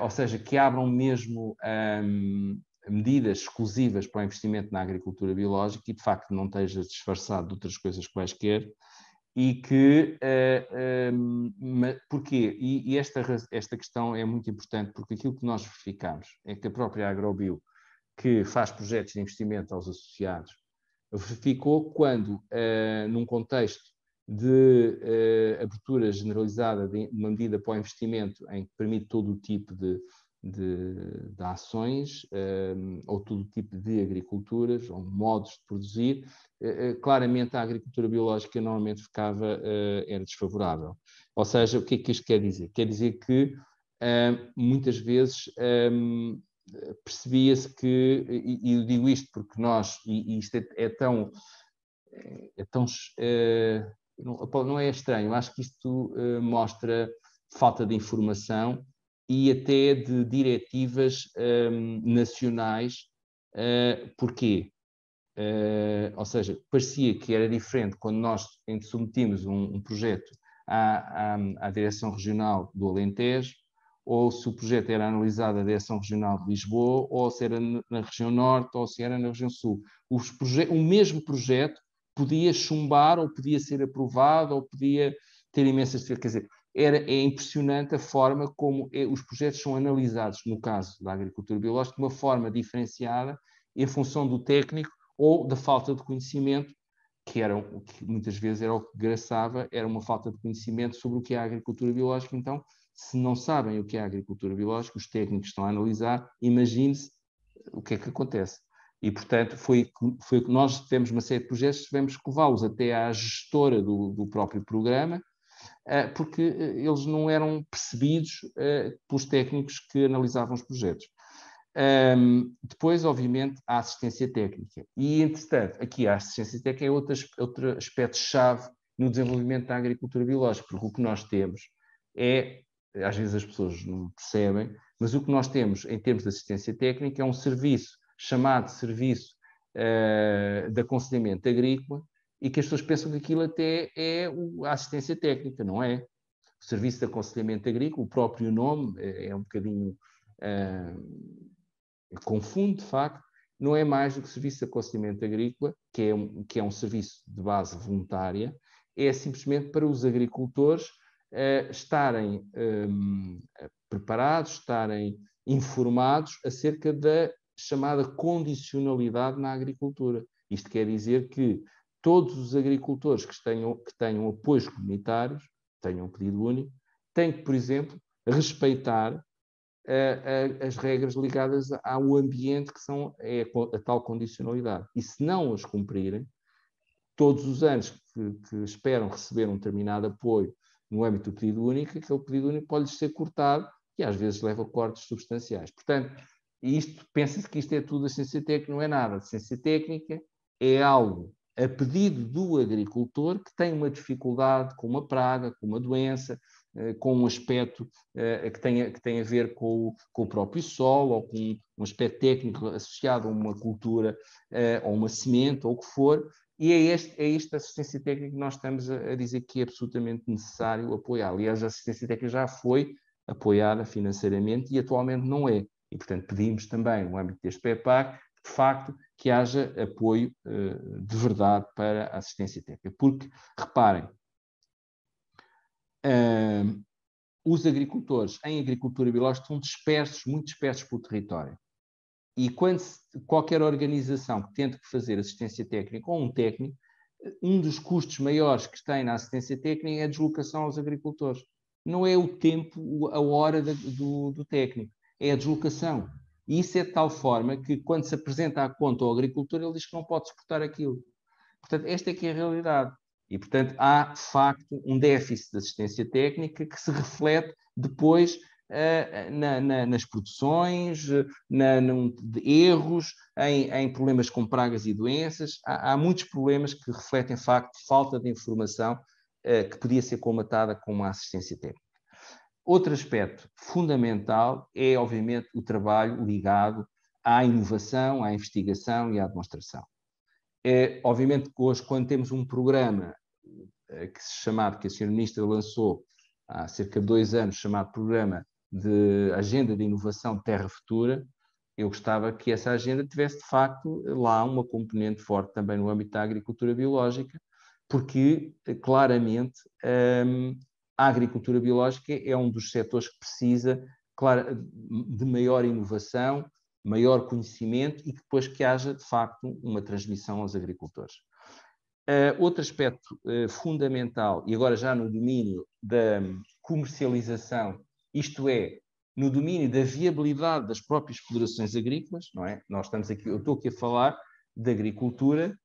ou seja, que abram mesmo ehm, medidas exclusivas para o investimento na agricultura biológica e de facto não esteja disfarçado de outras coisas quaisquer, e que uh, porquê? E, e, esta, esta questão é muito importante porque aquilo que nós verificamos é que a própria Agrobio, que faz projetos de investimento aos associados, verificou quando, uh, num contexto de eh, abertura generalizada de uma medida para o investimento em que permite todo o tipo de, de, de ações ehm, ou todo tipo de agriculturas ou modos de produzir, uh, claramente a agricultura biológica normalmente ficava, uh, era desfavorável. Ou seja, o que é que isto quer dizer? Quer dizer que uh, muitas vezes um, ehm, percebia-se que, e, eu digo isto porque nós, e, e isto é, é, tão, é tão não, não, é estranho, acho que isto mostra falta de informação e até de diretivas um, nacionais. Uh, porquê? Uh, ou seja, parecia que era diferente quando nós submetimos um, um projeto à, à, à direção regional do Alentejo, ou se o projeto era analisado à direção regional de Lisboa, ou se era na região norte, ou se era na região sul. o mesmo projeto podia chumbar, ou podia ser aprovado, ou podia ter imensas. Quer dizer, era, é impressionante a forma como é, os projetos são analisados, no caso da agricultura biológica, de uma forma diferenciada em função do técnico ou da falta de conhecimento, que, era, que muitas vezes era o que graçava, era uma falta de conhecimento sobre o que é a agricultura biológica. Então, se não sabem o que é a agricultura biológica, os técnicos estão a analisar, imagine-se o que é que acontece. E, portanto, foi, foi nós tivemos uma série de projetos, tivemos que levá-los até à gestora do, do próprio programa, ah, porque ah, eles não eram percebidos ah, pelos técnicos que analisavam os projetos. depois, obviamente, a assistência técnica. E, entretanto, aqui a assistência técnica é outro, outro aspecto-chave no desenvolvimento da agricultura biológica, porque o que nós temos é, às vezes as pessoas não percebem, mas o que nós temos em termos de assistência técnica é um serviço chamado Serviço uh, de Aconselhamento Agrícola, e que as pessoas pensam que aquilo até é a assistência técnica, não é? O Serviço de Aconselhamento Agrícola, o próprio nome é, é um bocadinho uh, confundo, de facto, não é mais do que o Serviço de Aconselhamento Agrícola, que é, um, que é um serviço de base voluntária, é simplesmente para os agricultores ah, estarem ah, preparados, estarem informados acerca da chamada condicionalidade na agricultura. Isto quer dizer que todos os agricultores que tenham, que tenham apoios comunitários, tenham um pedido único, têm que, por exemplo, respeitar eh, eh, as regras ligadas ao ambiente, que são é a, a tal condicionalidade. E se não as cumprirem, todos os anos que, que, esperam receber um determinado apoio no âmbito do pedido único, aquele pedido único pode ser cortado e às vezes leva a cortes substanciais. Portanto, isto pensa-se que isto é tudo a ciência técnica, não é nada. A ciência técnica é algo a pedido do agricultor que tem uma dificuldade com uma praga, com uma doença, eh, com um aspecto eh, que tem, que tem a ver com o, com o próprio solo ou com um aspecto técnico associado a uma cultura eh, ou uma semente ou o que for. E é, este, é esta assistência técnica que nós estamos a, dizer que é absolutamente necessário apoiar. Aliás, a assistência técnica já foi apoiada financeiramente e atualmente não é. E, portanto, pedimos também, no âmbito deste PEPAC, de facto, que haja apoio eh, de verdade para a assistência técnica. Porque, reparem, eh, os agricultores em agricultura biológica estão dispersos, muito dispersos pelo território. E quando qualquer organização que tente fazer assistência técnica ou um técnico, eh, um dos custos maiores que tem na assistência técnica é a deslocação aos agricultores. Não é o tempo, a hora do, do técnico, é a deslocação e isso é de tal forma que, quando se apresenta a conta ao agricultor, ele diz que não pode suportar aquilo. Portanto, esta é que é a realidade. E, portanto, há, de facto, um déficit de assistência técnica que se reflete depois uh, na, na, nas produções, na, num, de erros, em, em, problemas com pragas e doenças. Há, há muitos problemas que refletem, de facto, falta de informação uh, que podia ser comatada com uma assistência técnica. Outro aspecto fundamental é, obviamente, o trabalho ligado à inovação, à investigação e à demonstração. É, obviamente que hoje, quando temos um programa eh, que se chamava que a senhora ministra lançou há cerca de dois anos, chamado Programa de Agenda de Inovação de Terra Futura, eu gostava que essa agenda tivesse, de facto, lá uma componente forte também no âmbito da agricultura biológica, porque eh, claramente ehm, a agricultura biológica é um dos setores que precisa claro, de maior inovação, maior conhecimento e que depois que haja, de facto, uma transmissão aos agricultores. Uh, outro aspecto uh, fundamental, e agora já no domínio da comercialização, isto é, no domínio da viabilidade das próprias explorações agrícolas, não é? Nós estamos aqui, eu estou aqui a falar de agricultura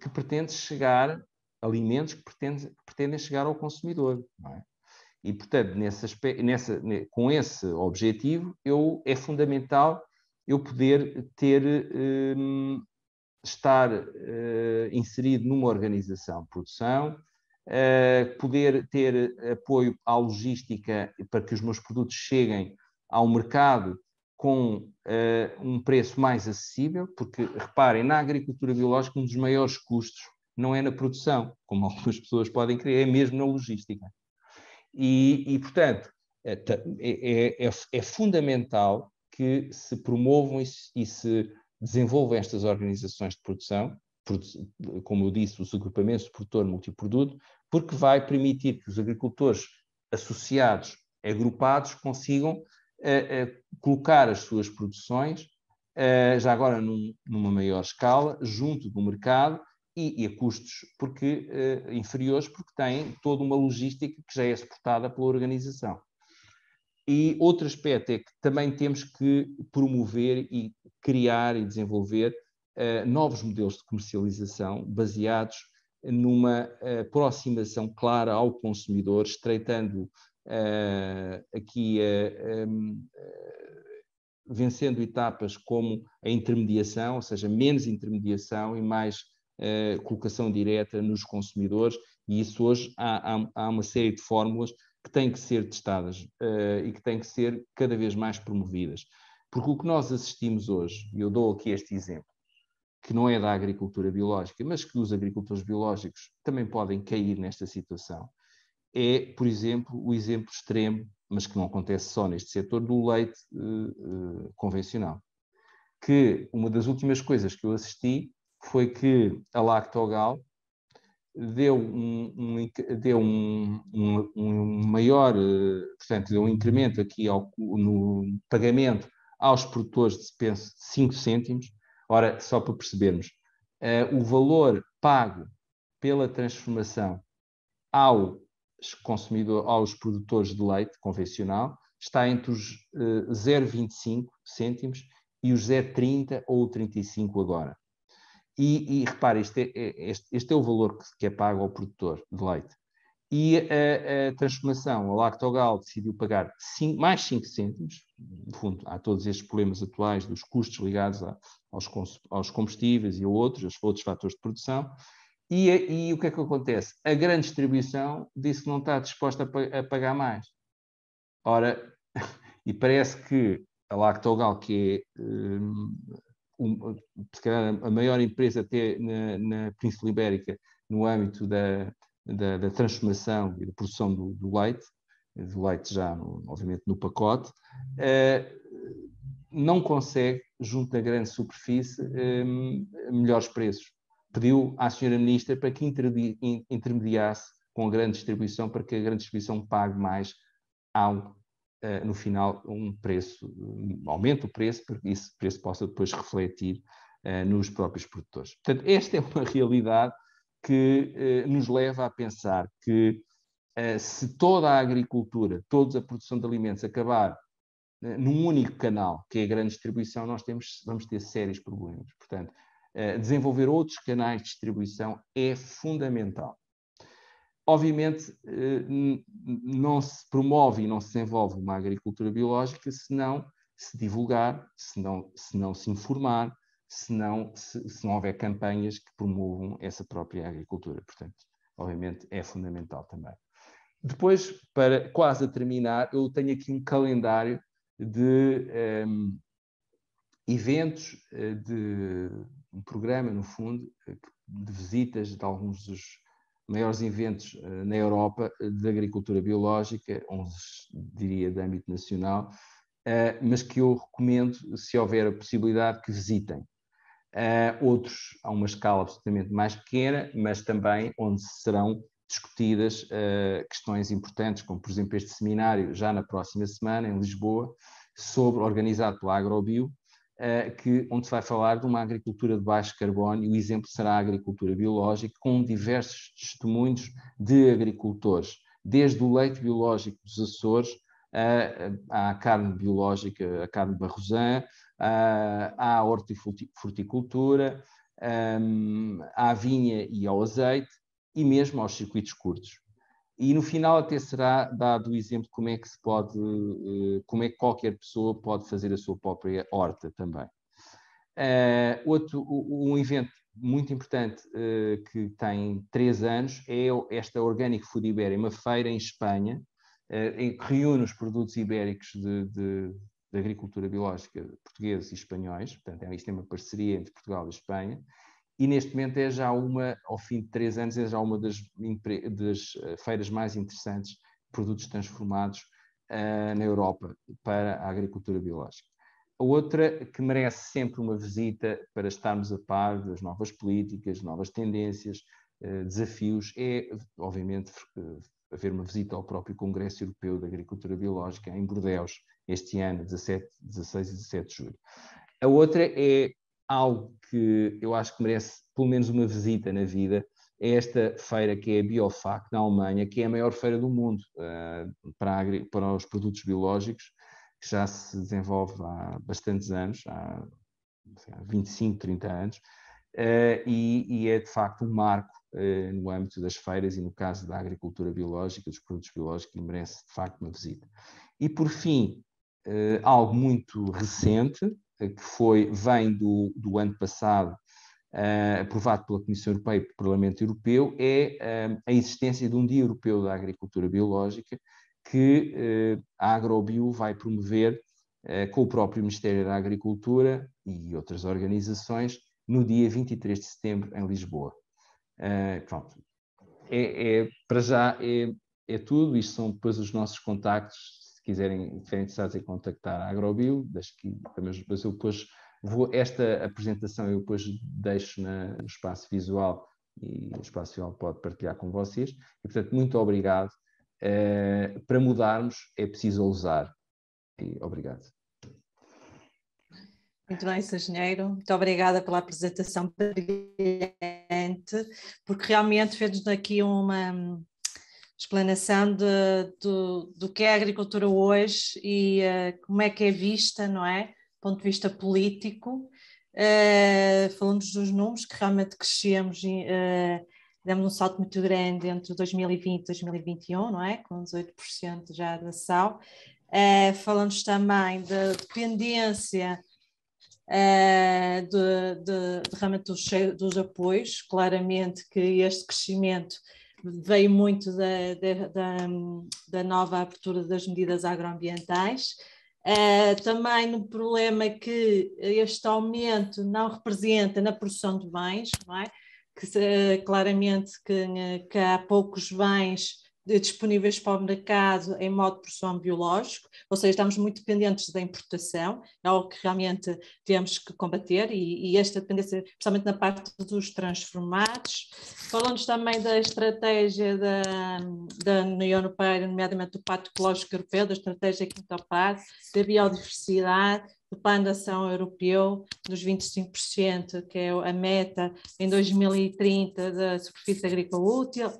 que pretende chegar, alimentos que pretendem, pretendem chegar ao consumidor, não é? E, portanto, nesse aspecto, nessa, com esse objetivo, eu, é fundamental eu poder ter, hum, estar eh, inserido numa organização de produção, eh, poder ter apoio à logística para que os meus produtos cheguem ao mercado com eh, um preço mais acessível, porque, reparem, na agricultura biológica, um dos maiores custos não é na produção, como algumas pessoas podem crer, é mesmo na logística. E, e portanto, é é, é, é, é, fundamental que se promovam e se, e se desenvolvam estas organizações de produção, como eu disse, os agrupamentos de produtor multiproduto, porque vai permitir que os agricultores associados, agrupados, consigam eh, eh, colocar as suas produções, eh, já agora num, numa maior escala, junto do mercado, e, e a custos porque, uh, inferiores, porque têm toda uma logística que já é suportada pela organização. E outro aspecto é que também temos que promover e criar e desenvolver uh, novos modelos de comercialização baseados numa eh, aproximação clara ao consumidor, estreitando aqui um, vencendo etapas como a intermediação, ou seja, menos intermediação e mais eh, colocação direta nos consumidores, e isso hoje há, há, há, uma série de fórmulas que têm que ser testadas uh, e que têm que ser cada vez mais promovidas. Porque o que nós assistimos hoje, e eu dou aqui este exemplo, que não é da agricultura biológica, mas que os agricultores biológicos também podem cair nesta situação, é, por exemplo, o exemplo extremo, mas que não acontece só neste setor, do leite uh, uh, convencional. Que uma das últimas coisas que eu assisti foi que a Lactogal deu um, um deu um, um, um, maior, eh, portanto, deu um incremento aqui ao, no pagamento aos produtores de penso de 5 cêntimos. Ora, só para percebermos, uh, o valor pago pela transformação ao consumidor, aos produtores de leite convencional está entre os uh, eh, 0,25 cêntimos e os 0,30 ou 35 agora. E, e repare, este é, é, este, este é, o valor que, que, é pago ao produtor de leite. E a, a transformação, a Lactogal decidiu pagar cinco, mais 5 cêntimos, no fundo, há todos estes problemas atuais dos custos ligados a, aos, aos, combustíveis e a outros, aos outros fatores de produção. E, e, o que é que acontece? A grande distribuição disse que não está disposta a, a pagar mais. Ora, e parece que a Lactogal, que é hum, um, se calhar a maior empresa até na, na Península Ibérica no âmbito da, da, da transformação e da produção do, do, leite, do leite já, no, obviamente, no pacote, uh, não consegue, junto da grande superfície, um, eh, melhores preços. Pediu à senhora ministra para que intermediasse com a grande distribuição, para que a grande distribuição pague mais ao eh, no final um preço, um aumenta o preço, para que esse preço possa depois refletir eh, nos próprios produtores. Portanto, esta é uma realidade que eh, nos leva a pensar que se toda a agricultura, toda a produção de alimentos acabar num único canal, que é a grande distribuição, nós temos, vamos ter sérios problemas. Portanto, desenvolver outros canais de distribuição é fundamental. Obviamente, eh, não se promove e não se desenvolve uma agricultura biológica se não se divulgar, se não se, não se informar, se não, se, se não houver campanhas que promovam essa própria agricultura. Portanto, obviamente, é fundamental também. Depois, para quase a terminar, eu tenho aqui um calendário de um, ehm, eventos, eh, de um programa, no fundo, eh, de visitas de alguns dos maiores eventos eh, na Europa eh, de agricultura biológica, uns diria de âmbito nacional, eh, mas que eu recomendo, se houver a possibilidade, que visitem. Outros a uma escala absolutamente mais pequena, mas também onde serão discutidas questões importantes, como por exemplo este seminário já na próxima semana em Lisboa, sobre organizado pela Agrobio, eh, que, onde se vai falar de uma agricultura de baixo carbono, e o exemplo será a agricultura biológica, com diversos testemunhos de agricultores, desde o leite biológico dos Açores à, carne biológica, a carne barrosã, à, à hortifruticultura, ehm, à vinha e ao azeite, e mesmo aos circuitos curtos. E no final até será dado o exemplo de como é que se pode, eh, como é que qualquer pessoa pode fazer a sua própria horta também. Uh, outro, um evento muito importante uh, que tem três anos é esta Organic Food Ibéria, uma feira em Espanha, uh, em que reúne os produtos ibéricos de, de, de agricultura biológica portugueses e espanhóis, portanto, é, isto é uma parceria entre Portugal e Espanha, e neste momento é já uma, ao fim de três anos, é já uma das, das eh, feiras mais interessantes de produtos transformados uh, na Europa para a agricultura biológica. A outra que merece sempre uma visita para estarmos a par das novas políticas, novas tendências, uh, desafios, é, obviamente, haver uma visita ao próprio Congresso Europeu de Agricultura Biológica em Bordeus, este ano, 17, 16 e 17 de julho. A outra é algo que eu acho que merece pelo menos uma visita na vida é esta feira que é a Biofac, na Alemanha, que é a maior feira do mundo uh, para, para, os produtos biológicos, que já se desenvolve há bastantes anos, há, sei, há 25, 30 anos, uh, e, e, é de facto um marco uh, no âmbito das feiras e no caso da agricultura biológica, dos produtos biológicos, que merece de facto uma visita. E por fim, algo muito recente, eh, que foi, vem do, do ano passado, uh, aprovado pela Comissão Europeia e pelo Parlamento Europeu, é uh, a existência de um Dia Europeu da Agricultura Biológica que uh, a Agrobio vai promover com o próprio Ministério da Agricultura e outras organizações no dia 23 de setembro em Lisboa. pronto. É, é, para já é, é tudo, isto são depois os nossos contactos, quiserem, estiverem interessados em contactar a Agrobio, deixo aqui, mas eu depois vou, esta apresentação eu depois deixo na, no espaço visual e o espaço visual pode partilhar com vocês. E, portanto, muito obrigado. Uh, para mudarmos é preciso ousar. E obrigado. Muito bem, Sargenheiro. Muito obrigada pela apresentação brilhante, porque realmente fez-nos aqui uma, explanação de, do, do que é a agricultura hoje e uh, como é que é vista, não é? Do ponto de vista político. Uh, falamos dos números que realmente crescemos, uh, demos um salto muito grande entre 2020 e 2021, não é? Com 18% já da sal. Uh, falamos também da de dependência uh, de, de, de, realmente dos, dos apoios, claramente que este crescimento veio muito da, da, da, da nova abertura das medidas agroambientais. Uh, também no problema é que este aumento não representa na produção de bens, é? que, uh, claramente que, que, há poucos bens disponíveis para o mercado em modo de produção biológico, ou seja, estamos muito dependentes da importação, é algo que realmente temos que combater e, e esta dependência, especialmente na parte dos transformados. Falamos também da estratégia da, da União Europeia, nomeadamente do Pacto Ecológico Europeu, da estratégia Quintopar, da biodiversidade, do Plano de Ação Europeu dos 25%, que é a meta em 2030 da superfície agrícola útil.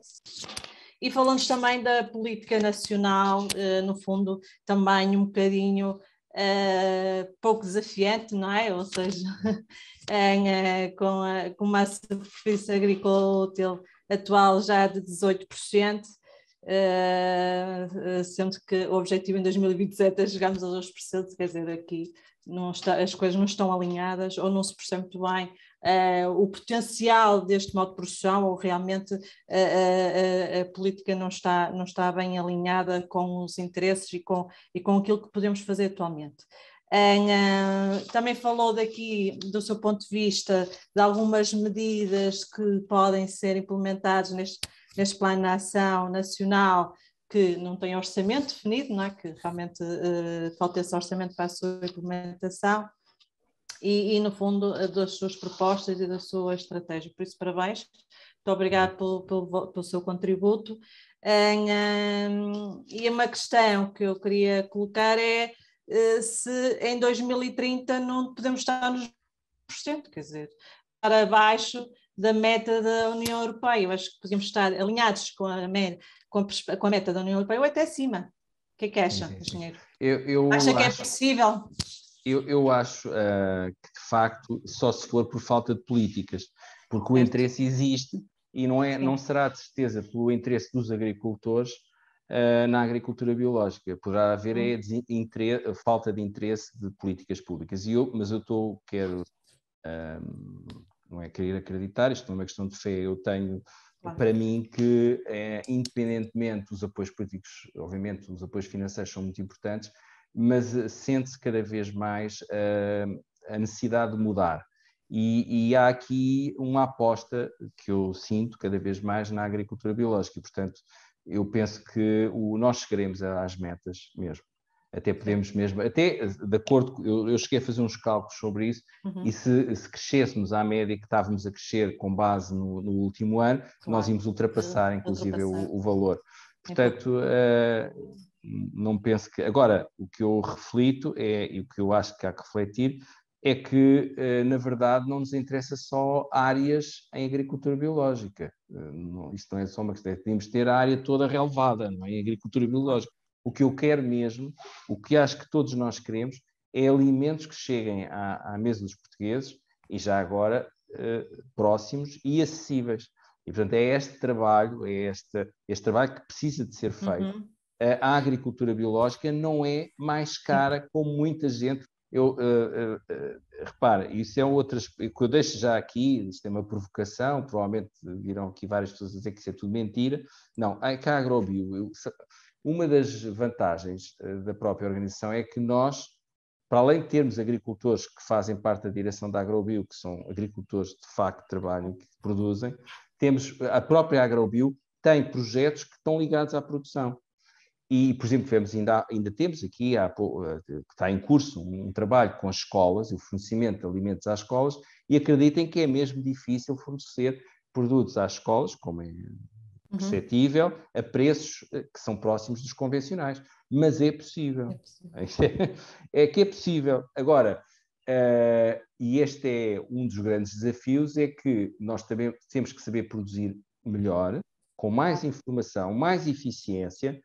E falamos também da política nacional, eh, no fundo, também um bocadinho Uh, pouco desafiante, não é? Ou seja, em, uh, com, a, com uma superfície agrícola útil atual já de 18%, uh, sendo que o objetivo em 2027 é chegarmos aos 2%, quer dizer, aqui não está, as coisas não estão alinhadas ou não se percebe muito bem uh, o potencial deste modo de produção ou realmente a, eh, eh, a, política não está, não está bem alinhada com os interesses e com, e com aquilo que podemos fazer atualmente. Em, uh, também falou daqui, do seu ponto de vista, de algumas medidas que podem ser implementadas neste, neste plano de ação nacional que não tem orçamento definido, não é? que realmente uh, falta esse orçamento para a sua implementação e, e, no fundo, eh, das suas propostas e da sua estratégia. Por isso, parabéns. Muito obrigado pelo, pelo, pelo seu contributo. Em, um, ehm, e uma questão que eu queria colocar é eh, se em 2030 não podemos estar nos 1%, quer dizer, para baixo da meta da União Europeia. Eu acho que podíamos estar alinhados com a, com a, com a meta da União Europeia ou até acima. O que é que acha, engenheiro? Eu, eu Acha que é acho... é possível? Eu, eu acho uh, que, de facto, só se for por falta de políticas, porque o interesse existe e não, é, não será de certeza pelo interesse dos agricultores uh, na agricultura biológica. Poderá haver é, falta de interesse de políticas públicas. E eu, mas eu estou, quero, ah, não é querer acreditar, isto não é uma questão de fé, eu tenho para mim que, eh, independentemente dos apoios políticos, obviamente os apoios financeiros são muito importantes, mas eh, sente-se cada vez mais eh, a necessidade de mudar. E, e, há aqui uma aposta que eu sinto cada vez mais na agricultura biológica. E, portanto, eu penso que o, nós chegaremos às metas mesmo. Até podemos mesmo, até de acordo, eu, eu cheguei a fazer uns cálculos sobre isso, uhum. e se, se, crescêssemos à média que estávamos a crescer com base no, no último ano, claro. nós íamos ultrapassar, inclusive, ultrapassar. O, o, valor. É portanto, uh, não penso que. Agora, o que eu reflito é, e o que eu acho que há que refletir, é que, eh, na verdade, não nos interessa só áreas em agricultura biológica. Eh, isto não é só uma questão. É de ter a área toda relevada, não é? Em agricultura biológica. O que eu quero mesmo, o que acho que todos nós queremos, é alimentos que cheguem à, à mesa dos portugueses e já agora eh, próximos e acessíveis. E, portanto, é este trabalho, é este, este trabalho que precisa de ser feito. Uhum a agricultura biológica não é mais cara como muita gente. Eu, uh, uh, repara, isso é outra. que eu deixo já aqui, isto é uma provocação, provavelmente virão aqui várias pessoas a dizer que isso é tudo mentira. Não, é a Agrobio, uma das vantagens da própria organização é que nós, para além de termos agricultores que fazem parte da direção da Agrobio, que são agricultores de facto que trabalham, que produzem, temos a própria Agrobio tem projetos que estão ligados à produção e, por exemplo, vemos ainda, ainda temos aqui, há, eh, que está em curso, um trabalho com as escolas, o fornecimento de alimentos às escolas, e acreditem que é mesmo difícil fornecer produtos às escolas, como é uhum. perceptível, a preços eh, que são próximos dos convencionais. Mas é possível. É, possível. é que é possível. Agora, uh, e este é um dos grandes desafios, é que nós também temos que saber produzir melhor, com mais informação, mais eficiência,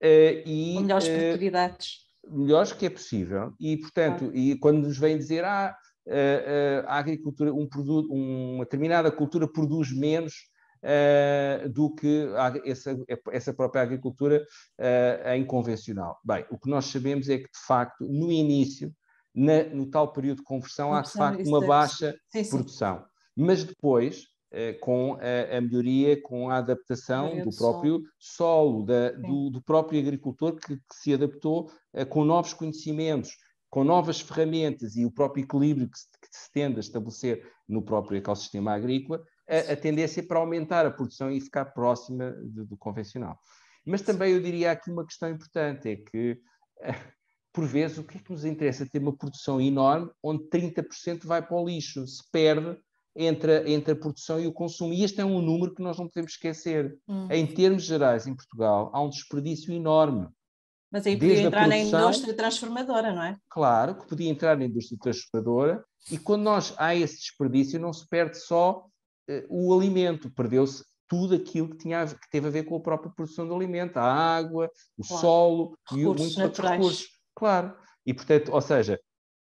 eh, e, melhores oportunidades. Eh, melhores que é possível. E, portanto, e quando nos vêm dizer, ah, eh, a agricultura, um produto, uma determinada cultura produz menos uh, do que essa, essa própria agricultura uh, em é convencional. Bem, o que nós sabemos é que, de facto, no início, na, no tal período de conversão, conversão há de facto uma é baixa sim, sim. produção. Mas depois, eh, com a, a, melhoria, com a adaptação do, próprio solo, da, do, do, próprio agricultor que, que se adaptou eh, com novos conhecimentos, com novas ferramentas e o próprio equilíbrio que se, que se tende a estabelecer no próprio ecossistema agrícola, a, a tendência é para aumentar a produção e ficar próxima de, do convencional. Mas também eu diria aqui uma questão importante, é que, por vezes, o que é que nos interessa ter uma produção enorme onde 30% vai para o lixo, se perde entre, entre a produção e o consumo. E este é um número que nós não podemos esquecer. Hum. Em termos gerais, em Portugal, há um desperdício enorme. Mas aí podia entrar produção, na indústria transformadora, não é? Claro, que podia entrar na indústria transformadora, e quando nós há esse desperdício, não se perde só uh, o alimento, perdeu-se tudo aquilo que, tinha, que teve a ver com a própria produção do alimento, a água, o claro. solo recursos e muitos outros recursos. Claro. E, portanto, ou seja,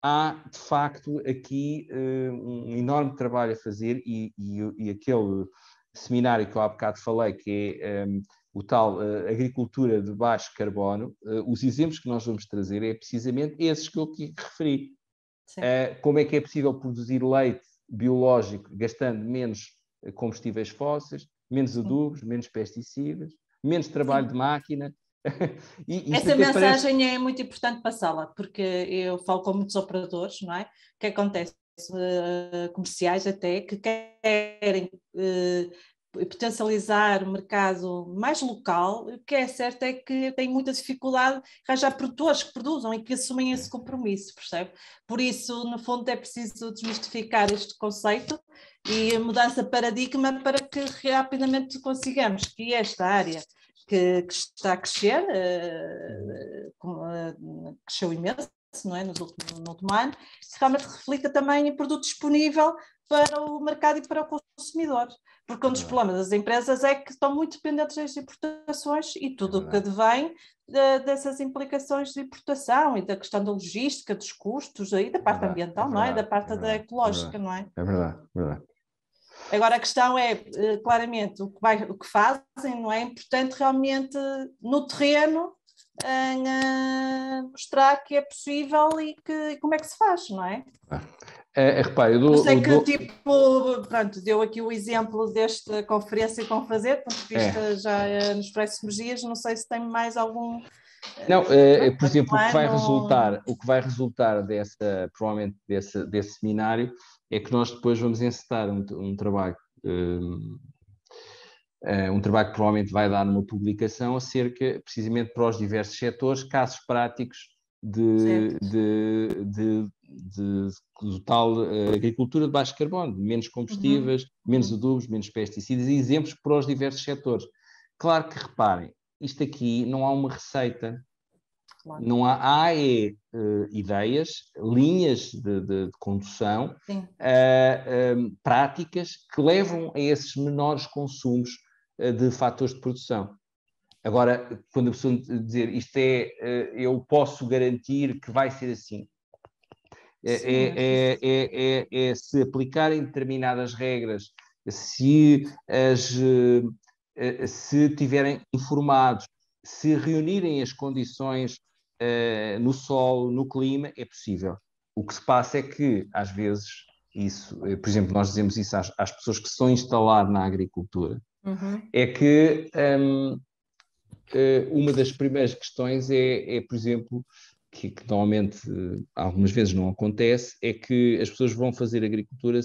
há de facto aqui eh, um enorme trabalho a fazer e, e, e aquele seminário que eu há bocado falei, que é um, ehm, o tal uh, agricultura de baixo carbono, uh, os exemplos que nós vamos trazer é precisamente esses que eu aqui referi. Uh, como é que é possível produzir leite biológico gastando menos combustíveis fósseis, menos adubos, Sim. menos pesticidas, menos trabalho Sim. de máquina, Essa mensagem parece... é muito importante passá-la, porque eu falo com muitos operadores, não é? O que acontece? Uh, comerciais até, que querem uh, potencializar o mercado mais local, o que é certo é que tem muita dificuldade arranjar produtores que produzam e que assumem esse compromisso, percebe? Por isso, no fundo, é preciso desmistificar este conceito e mudança de paradigma para que rapidamente consigamos que esta área que, que está a crescer, uh, cresceu imenso não é? no último ano, que realmente reflita também em produto disponível para o mercado e para o consumidor. Porque um dos problemas das empresas é que estão muito dependentes das importações e é tudo o que advém dessas implicações de importação e da questão da logística, dos custos, da parte ambiental, é não é? Da parte é da ecológica, não é? É verdade, verdade. Agora, a questão é, eh, claramente, o que, vai, o que fazem, não é? é importante realmente, eh, no terreno, em, uh, eh, mostrar que é possível e que, como é que se faz, não é? É, é repare, eu dou, sei é que, dou... tipo, pronto, deu aqui o exemplo desta conferência que vão fazer, ponto de é. vista é. já nos próximos dias, não sei se tem mais algum... Não, por exemplo, o que vai resultar, o que vai resultar dessa, provavelmente desse, desse seminário é que nós depois vamos encetar um, um trabalho, um, eh, um, trabalho que provavelmente vai dar numa publicação acerca, precisamente para os diversos setores, casos práticos de, de, de, de, de tal uh, agricultura de baixo carbono, menos combustíveis, uhum. menos uhum. adubos, menos pesticidas, e exemplos para os diversos setores. Claro que reparem, isto aqui não há uma receita Claro. Não há, há é, uh, ideias, linhas de, de, de condução, uh, eh, um, práticas que levam a esses menores consumos uh, de fatores de produção. Agora, quando a pessoa dizer isto é, eu posso garantir que vai ser assim. é, é é, é, é, é, se aplicarem determinadas regras, se, as, se tiverem informados, se reunirem as condições uh, no solo, no clima, é possível. O que se passa é que, às vezes, isso, eh, por exemplo, nós dizemos isso às, às pessoas que são estão instalar na agricultura, uhum. é que um, eh, uma das primeiras questões é, é por exemplo, que, que, normalmente algumas vezes não acontece, é que as pessoas vão fazer agricultura,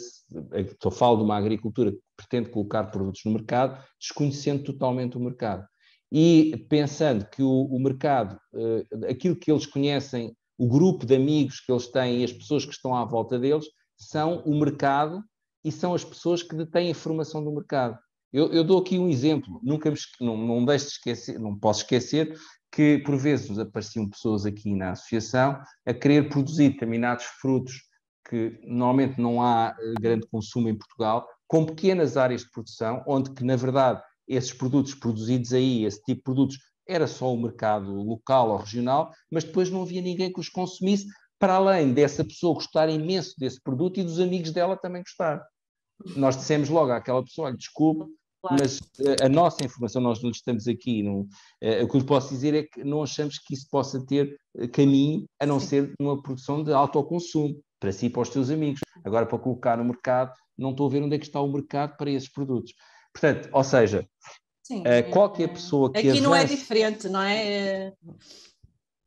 estou falo de uma agricultura que pretende colocar produtos no mercado, desconhecendo totalmente o mercado e pensando que o, o mercado, eh, aquilo que eles conhecem, o grupo de amigos que eles têm e as pessoas que estão à volta deles, são o mercado e são as pessoas que detêm a informação do mercado. Eu, eu dou aqui um exemplo, nunca me, não, não deixo de esquecer, não posso esquecer que por vezes apareciam pessoas aqui na associação a querer produzir determinados frutos que normalmente não há eh, grande consumo em Portugal, com pequenas áreas de produção, onde que na verdade esses produtos produzidos aí, esse tipo de produtos, era só o mercado local ou regional, mas depois não havia ninguém que os consumisse, para além dessa pessoa gostar imenso desse produto e dos amigos dela também gostar. Nós dissemos logo àquela pessoa: desculpe, Claro. Mas eh, a nossa informação, nós não estamos aqui. Não, uh, o que lhe posso dizer é que não achamos que isso possa ter eh, caminho a não Sim. ser numa produção de autoconsumo, para si e para os seus amigos. Agora, para colocar no mercado, não estou a ver onde é que está o mercado para esses produtos. Portanto, ou seja, eh, Sim, qualquer pessoa que. Aqui avance... não é diferente, não é? Eh,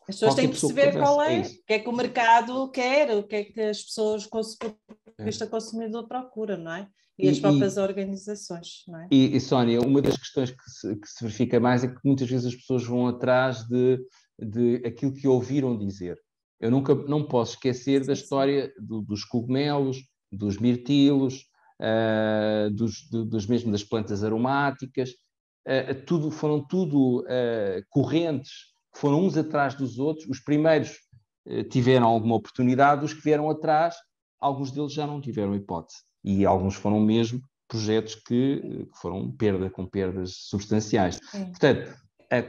as pessoas têm que perceber que qual é, é o que é que o mercado quer, o que é que as pessoas, do é. vista consumidor, procura, não é? E, e as próprias e, organizações, não é? E, e Sónia, uma das questões que se, que se, verifica mais é que muitas vezes as pessoas vão atrás de, de aquilo que ouviram dizer. Eu nunca não posso esquecer da história do, dos cogumelos, dos mirtilos, uh, dos, do, dos mesmo das plantas aromáticas, uh, tudo, foram tudo uh, correntes, foram uns atrás dos outros. Os primeiros tiveram alguma oportunidade, os que vieram atrás, alguns deles já não tiveram hipótese. E alguns foram mesmo projetos que, que foram perda com perdas substanciais. Sim. Portanto,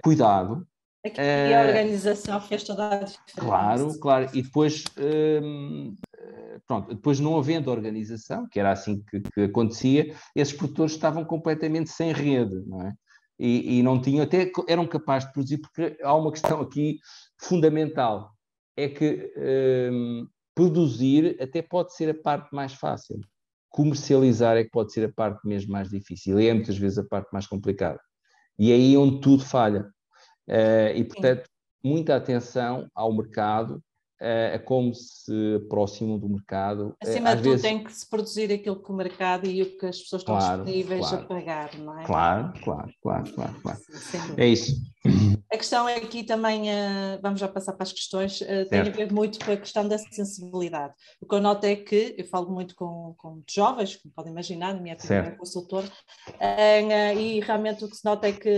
cuidado, Aqui a organização fez toda a diferença. Claro, claro. E depois, ehm, pronto, depois não havendo organização, que era assim que, que acontecia, esses produtores estavam completamente sem rede, não é? E, e, não tinham, até eram capazes de produzir, porque há uma questão aqui fundamental, é que hum, produzir até pode ser a parte mais fácil, comercializar é que pode ser a parte mesmo mais difícil, e é muitas vezes a parte mais complicada. E é aí onde tudo falha. Uh, e, portanto, muita atenção ao mercado, eh, é como se aproximam do mercado. Eh, Acima Às de tudo, vezes... tem que se produzir aquilo que o mercado e o que as pessoas estão claro, disponíveis claro. a pagar, não é? Claro, claro, claro, claro. claro. Sim, é isso. A questão é aqui também, eh, vamos já passar para as questões, certo. Eh, tem a ver muito com a questão da sensibilidade. O que eu noto é que, eu falo muito com, com jovens, como podem imaginar, na minha primeira é consultora, eh, e realmente o que se nota é que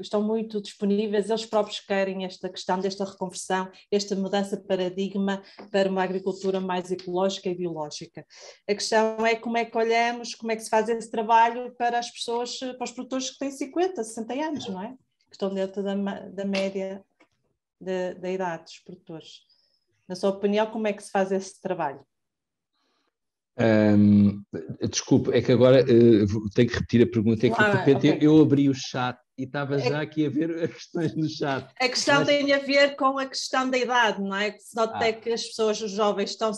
estão muito disponíveis, eles próprios querem esta questão desta reconversão, esta mudança de paradigma para uma agricultura mais ecológica e biológica. A questão é como é que olhamos, como é que se faz esse trabalho para as pessoas, para os produtores que têm 50, 60 anos, não é? que estão dentro da, da média da idade dos produtores. Na sua opinião, como é que se faz esse trabalho? Hum, desculpe, é que agora uh, tenho que repetir a pergunta. É que de repente okay. eu, eu, abri o chat e estava é, já aqui a ver as questões no chat. A questão Mas... tem a ver com a questão da idade, não é? se nota ah. é que as pessoas, os jovens, estão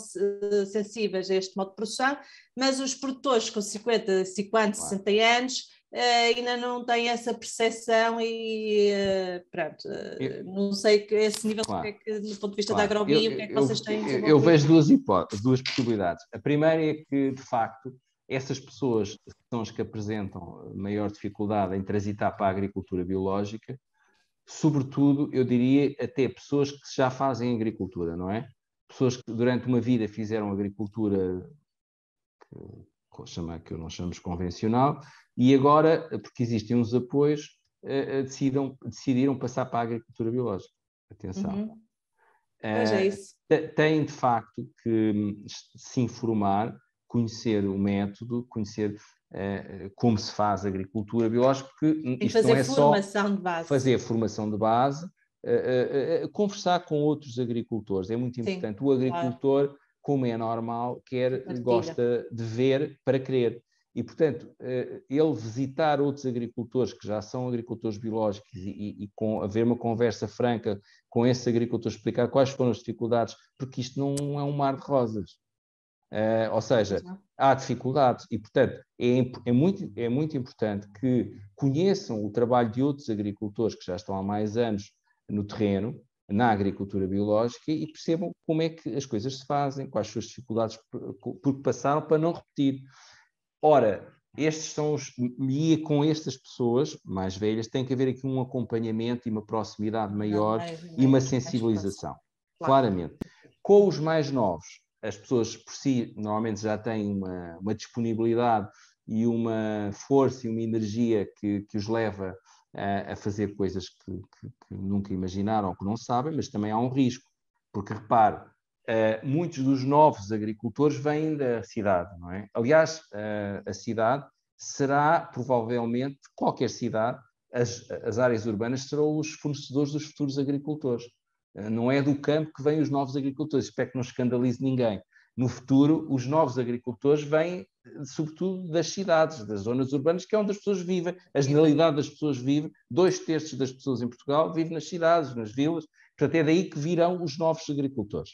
sensíveis a este modo de produção, mas os produtores com 50, 50, claro. 60 anos eh, ainda não têm essa percepção e eh, pronto, eh, eu, não sei que esse nível claro, que é que, do ponto de vista claro, da agrobia, o que é que eu, vocês têm Eu, eu vejo duas hipóteses, duas possibilidades. A primeira é que, de facto, essas pessoas são as que apresentam maior dificuldade em transitar para a agricultura biológica, sobretudo, eu diria, até pessoas que já fazem agricultura, não é? Pessoas que durante uma vida fizeram agricultura que, que eu não chamamos convencional, e agora, porque existem uns apoios, eh, eh, decidam, decidiram passar para a agricultura biológica. Atenção. Uhum. Mas é eh, isso. Têm, de facto, que hum, se informar, conhecer o método, conhecer como se faz agricultura biológica, porque hum, e isto fazer não é formação só de base. fazer formação de base, conversar com outros agricultores. É muito importante. Sim, o agricultor, claro. como é normal, quer Partilha. gosta de ver para crer. E, portanto, eh, ele visitar outros agricultores que já são agricultores biológicos e, e, com, haver uma conversa franca com esses agricultores, explicar quais foram as dificuldades, porque isto não é um mar de rosas. Uh, ou seja, há dificuldades e, portanto, é, é, muito, é muito importante que conheçam o trabalho de outros agricultores que já estão há mais anos no terreno, na agricultura biológica e percebam como é que as coisas se fazem, quais as suas dificuldades por passaram para não repetir. Ora, estes são os. E com estas pessoas mais velhas tem que haver aqui um acompanhamento e uma proximidade maior não, não, não, e uma sensibilização. Claro. Claramente. Com os mais novos, as pessoas por si normalmente já têm uma, uma disponibilidade e uma força e uma energia que, que os leva a, a fazer coisas que, que, que, nunca imaginaram ou que não sabem, mas também há um risco. Porque repare, Uh, muitos dos novos agricultores vêm da cidade, não é? Aliás, uh, a cidade será provavelmente qualquer cidade, as, as, áreas urbanas serão os fornecedores dos futuros agricultores. Uh, não é do campo que vêm os novos agricultores, espero que não escandalize ninguém. No futuro, os novos agricultores vêm, sobretudo, das cidades, das zonas urbanas, que é onde as pessoas vivem. A generalidade das pessoas vive, dois terços das pessoas em Portugal vivem nas cidades, nas vilas, portanto é daí que virão os novos agricultores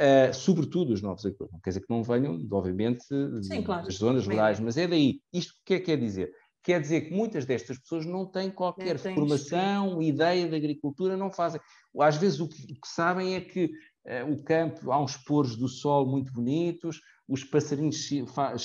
uh, sobretudo os novos agricultores. Não quer dizer que não venham, obviamente, Sim, claro. das zonas é rurais, mas é daí. Isto o que é que quer dizer? Quer dizer que muitas destas pessoas não têm qualquer não formação, isso. ideia de agricultura, não fazem. Às vezes o que, o que sabem é que uh, o campo, há uns poros do sol muito bonitos, os passarinhos anda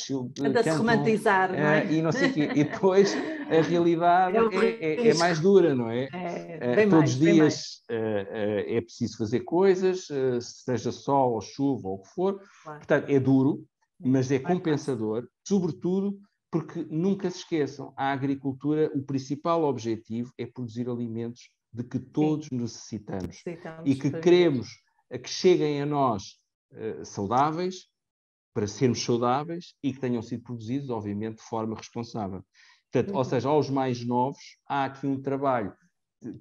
se eh, romantizar, não é? Eh, e não sei quê. E depois a realidade é, é, é, é mais dura, não é? é eh, todos os dias é preciso fazer coisas, seja sol ou chuva ou o que for. Claro. Portanto, é duro, é, mas é compensador, sobretudo porque nunca se esqueçam, a agricultura, o principal objetivo é produzir alimentos de que todos Sim. necessitamos, necessitamos e que queremos que cheguem a nós saudáveis, para sermos saudáveis e que tenham sido produzidos, obviamente, de forma responsável. Portanto, uhum. ou seja, aos mais novos, há aqui um trabalho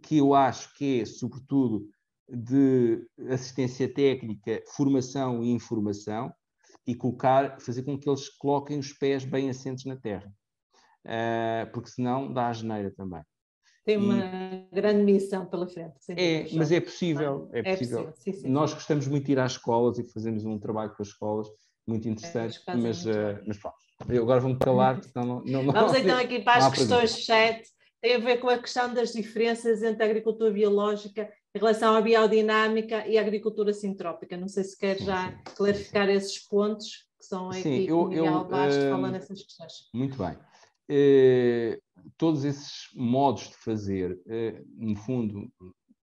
que eu acho que é, sobretudo, de assistência técnica, formação e informação, e colocar, fazer com que eles coloquem os pés bem assentes na terra, uh, porque senão dá a geneira também. Tem uma e... grande missão pela frente. É, mas é possível, é, é possível. É possível sim, sim, Nós sim. gostamos muito de ir às escolas e fazemos um trabalho com as escolas muito interessantes, é, mas, muito uh, mas pronto. Eu agora vou-me calar, Senão não, não, não Vamos não, então aqui para as questões de chat. Tem a ver com a questão das diferenças entre a agricultura biológica em relação à biodinâmica e à agricultura sintrópica. Não sei se quer já sim, clarificar esses pontos que são aqui sim, eu, que Miguel Bastos uh, nessas questões. Muito bem. Uh, todos esses modos de fazer, uh, no fundo,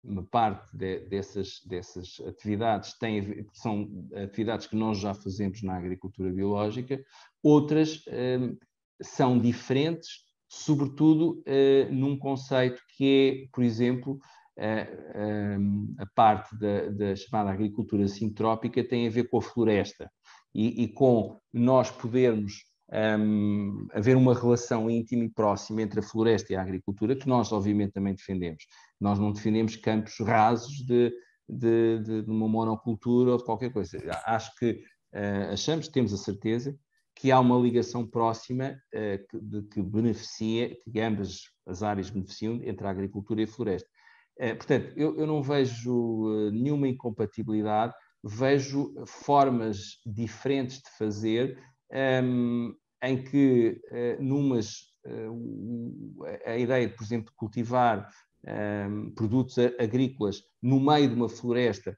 uma parte de, dessas, dessas atividades tem, são atividades que nós já fazemos na agricultura biológica, outras hum, são diferentes, sobretudo eh, num conceito que é, por exemplo, eh, hum, a parte da, da, chamada agricultura sintrópica tem a ver com a floresta e, e com nós podermos um, haver uma relação íntima e próxima entre a floresta e a agricultura, que nós obviamente também defendemos. Nós não defendemos campos rasos de, de, de, de uma monocultura ou de qualquer coisa. Acho que uh, achamos, temos a certeza, que há uma ligação próxima uh, que, de que beneficia, que ambas as áreas beneficiam entre a agricultura e a floresta. Uh, portanto, eu, eu, não vejo nenhuma incompatibilidade, vejo formas diferentes de fazer um, em que eh, numas eh, a ideia, por exemplo, de cultivar ehm, produtos agrícolas no meio de uma floresta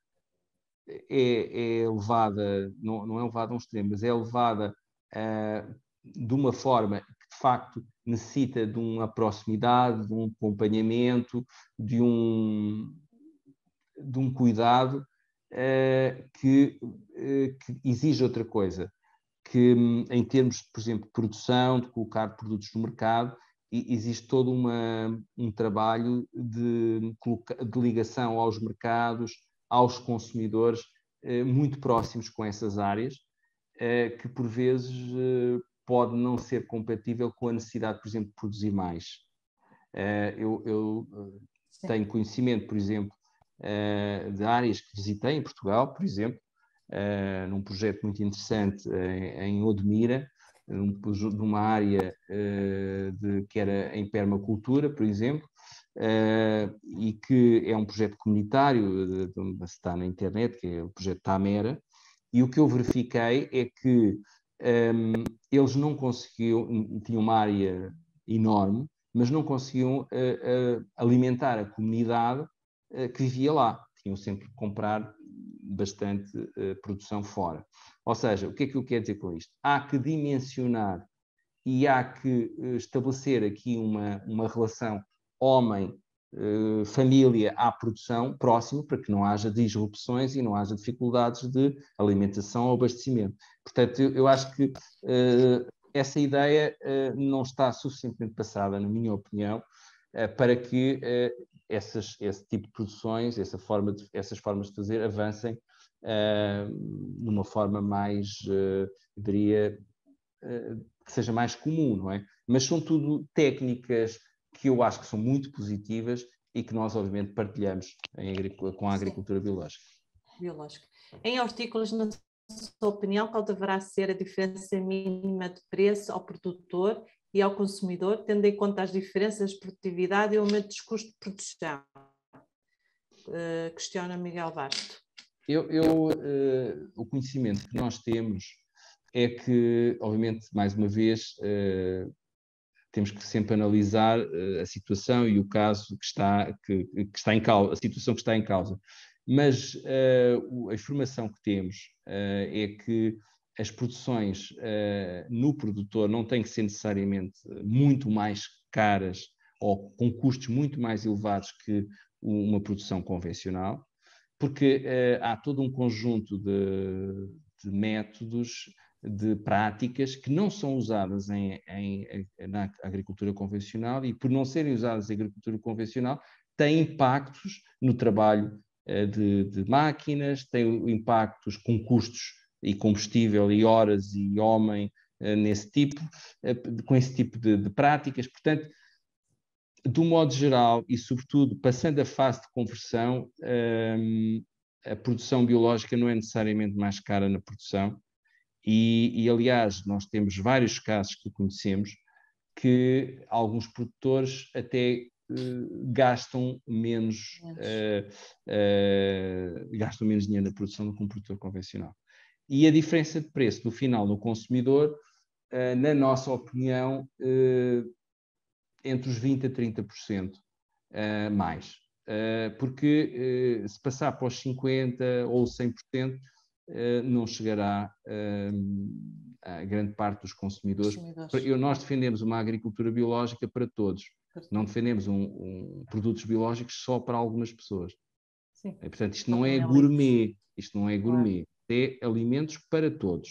eh, é, é levada, não, não, é levada a um extremo, mas é levada uh, de uma forma que de facto necessita de uma proximidade, de um acompanhamento, de um, de um cuidado uh, que, uh, que exige outra coisa que, em termos, por exemplo, de produção, de colocar produtos no mercado, existe todo uma, um trabalho de, de, ligação aos mercados, aos consumidores, eh, muito próximos com essas áreas, eh, que por vezes eh, pode não ser compatível com a necessidade, por exemplo, de produzir mais. Eu, eu tenho conhecimento, por exemplo, de áreas que visitei em Portugal, por exemplo, uh, num projeto muito interessante em, eh, em Odmira, um, numa área eh, de, que era em permacultura, por exemplo, e que é um projeto comunitário, de, de, está na internet, que é o projeto Tamera, e o que eu verifiquei é que um, ehm, eles não conseguiam, tinham uma área enorme, mas não conseguiam uh, uh, alimentar a comunidade uh, que vivia lá. Tinham sempre que comprar bastante uh, produção fora. Ou seja, o que é que eu quero dizer com isto? Há que dimensionar e há que eh, estabelecer aqui uma, uma relação homem Uh, família à produção próximo para que não haja disrupções e não haja dificuldades de alimentação ou abastecimento. Portanto, eu, eu acho que uh, essa ideia uh, não está suficientemente passada, na minha opinião, para que essas, esse tipo de produções, essa forma de, essas formas de fazer avancem uh, ah, numa forma mais, uh, diria, uh, que seja mais comum, não é? Mas são tudo técnicas que eu acho que são muito positivas e que nós, obviamente, partilhamos com a agricultura Sim. biológica. Biológica. Em hortícolas, na sua opinião, qual deverá ser a diferença mínima de preço ao produtor e ao consumidor, tendo em conta as diferenças de produtividade e aumento dos custos de produção? Uh, questiona Miguel Basto. Eu, eu uh, o conhecimento que nós temos é que, obviamente, mais uma vez, uh, temos que sempre analisar a situação e o caso que está, que, que, está em causa, a situação que está em causa. Mas a informação que temos é que as produções uh, no produtor não têm que ser necessariamente muito mais caras ou com custos muito mais elevados que uma produção convencional, porque uh, há todo um conjunto de, de, métodos, de práticas que não são usadas em, em, eh, na agricultura convencional e, por não serem usadas na agricultura convencional, têm impactos no trabalho uh, de, de, máquinas, têm impactos com custos e combustível e horas e homem eh, nesse tipo, eh, com esse tipo de, de práticas. Portanto, do modo geral e sobretudo passando a fase de conversão, ehm, a produção biológica não é necessariamente mais cara na produção e, e aliás nós temos vários casos que conhecemos que alguns produtores até eh, gastam menos, menos. Uh, uh, gastam menos dinheiro na produção do que um produtor convencional. E a diferença de preço do final do consumidor, eh, na nossa opinião, eh, entre os 20% a 30% eh, mais. Porque se passar para os 50% ou 100%, não chegará a grande parte dos consumidores. consumidores. Eu, nós defendemos uma agricultura biológica para todos. Não defendemos um, um, produtos biológicos só para algumas pessoas. Sim. Portanto, isto não é gourmet. Isto não é gourmet é alimentos para todos.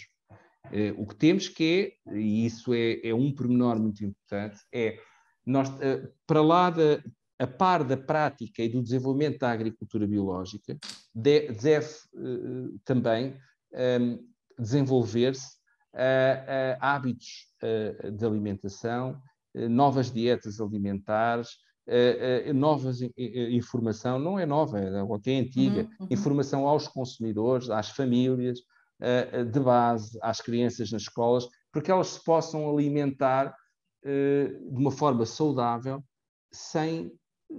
Uh, o que temos que é, e isso é, é um pormenor muito importante, é nós, uh, para lá da, a par da prática e do desenvolvimento da agricultura biológica, de, deve uh, eh, também um, ehm, desenvolver-se hábitos de alimentação, novas dietas alimentares, novas informação, não é nova, é, é antiga, uhum, uhum. informação aos consumidores, às famílias de base, às crianças nas escolas, para que elas se possam alimentar eh, de uma forma saudável, sem eh,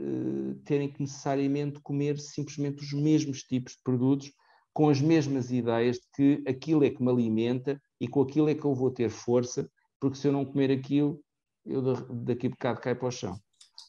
terem que necessariamente comer simplesmente os mesmos tipos de produtos, com as mesmas ideias de que aquilo é que me alimenta e com aquilo é que eu vou ter força, porque se eu não comer aquilo, eu daqui a bocado caio para o chão.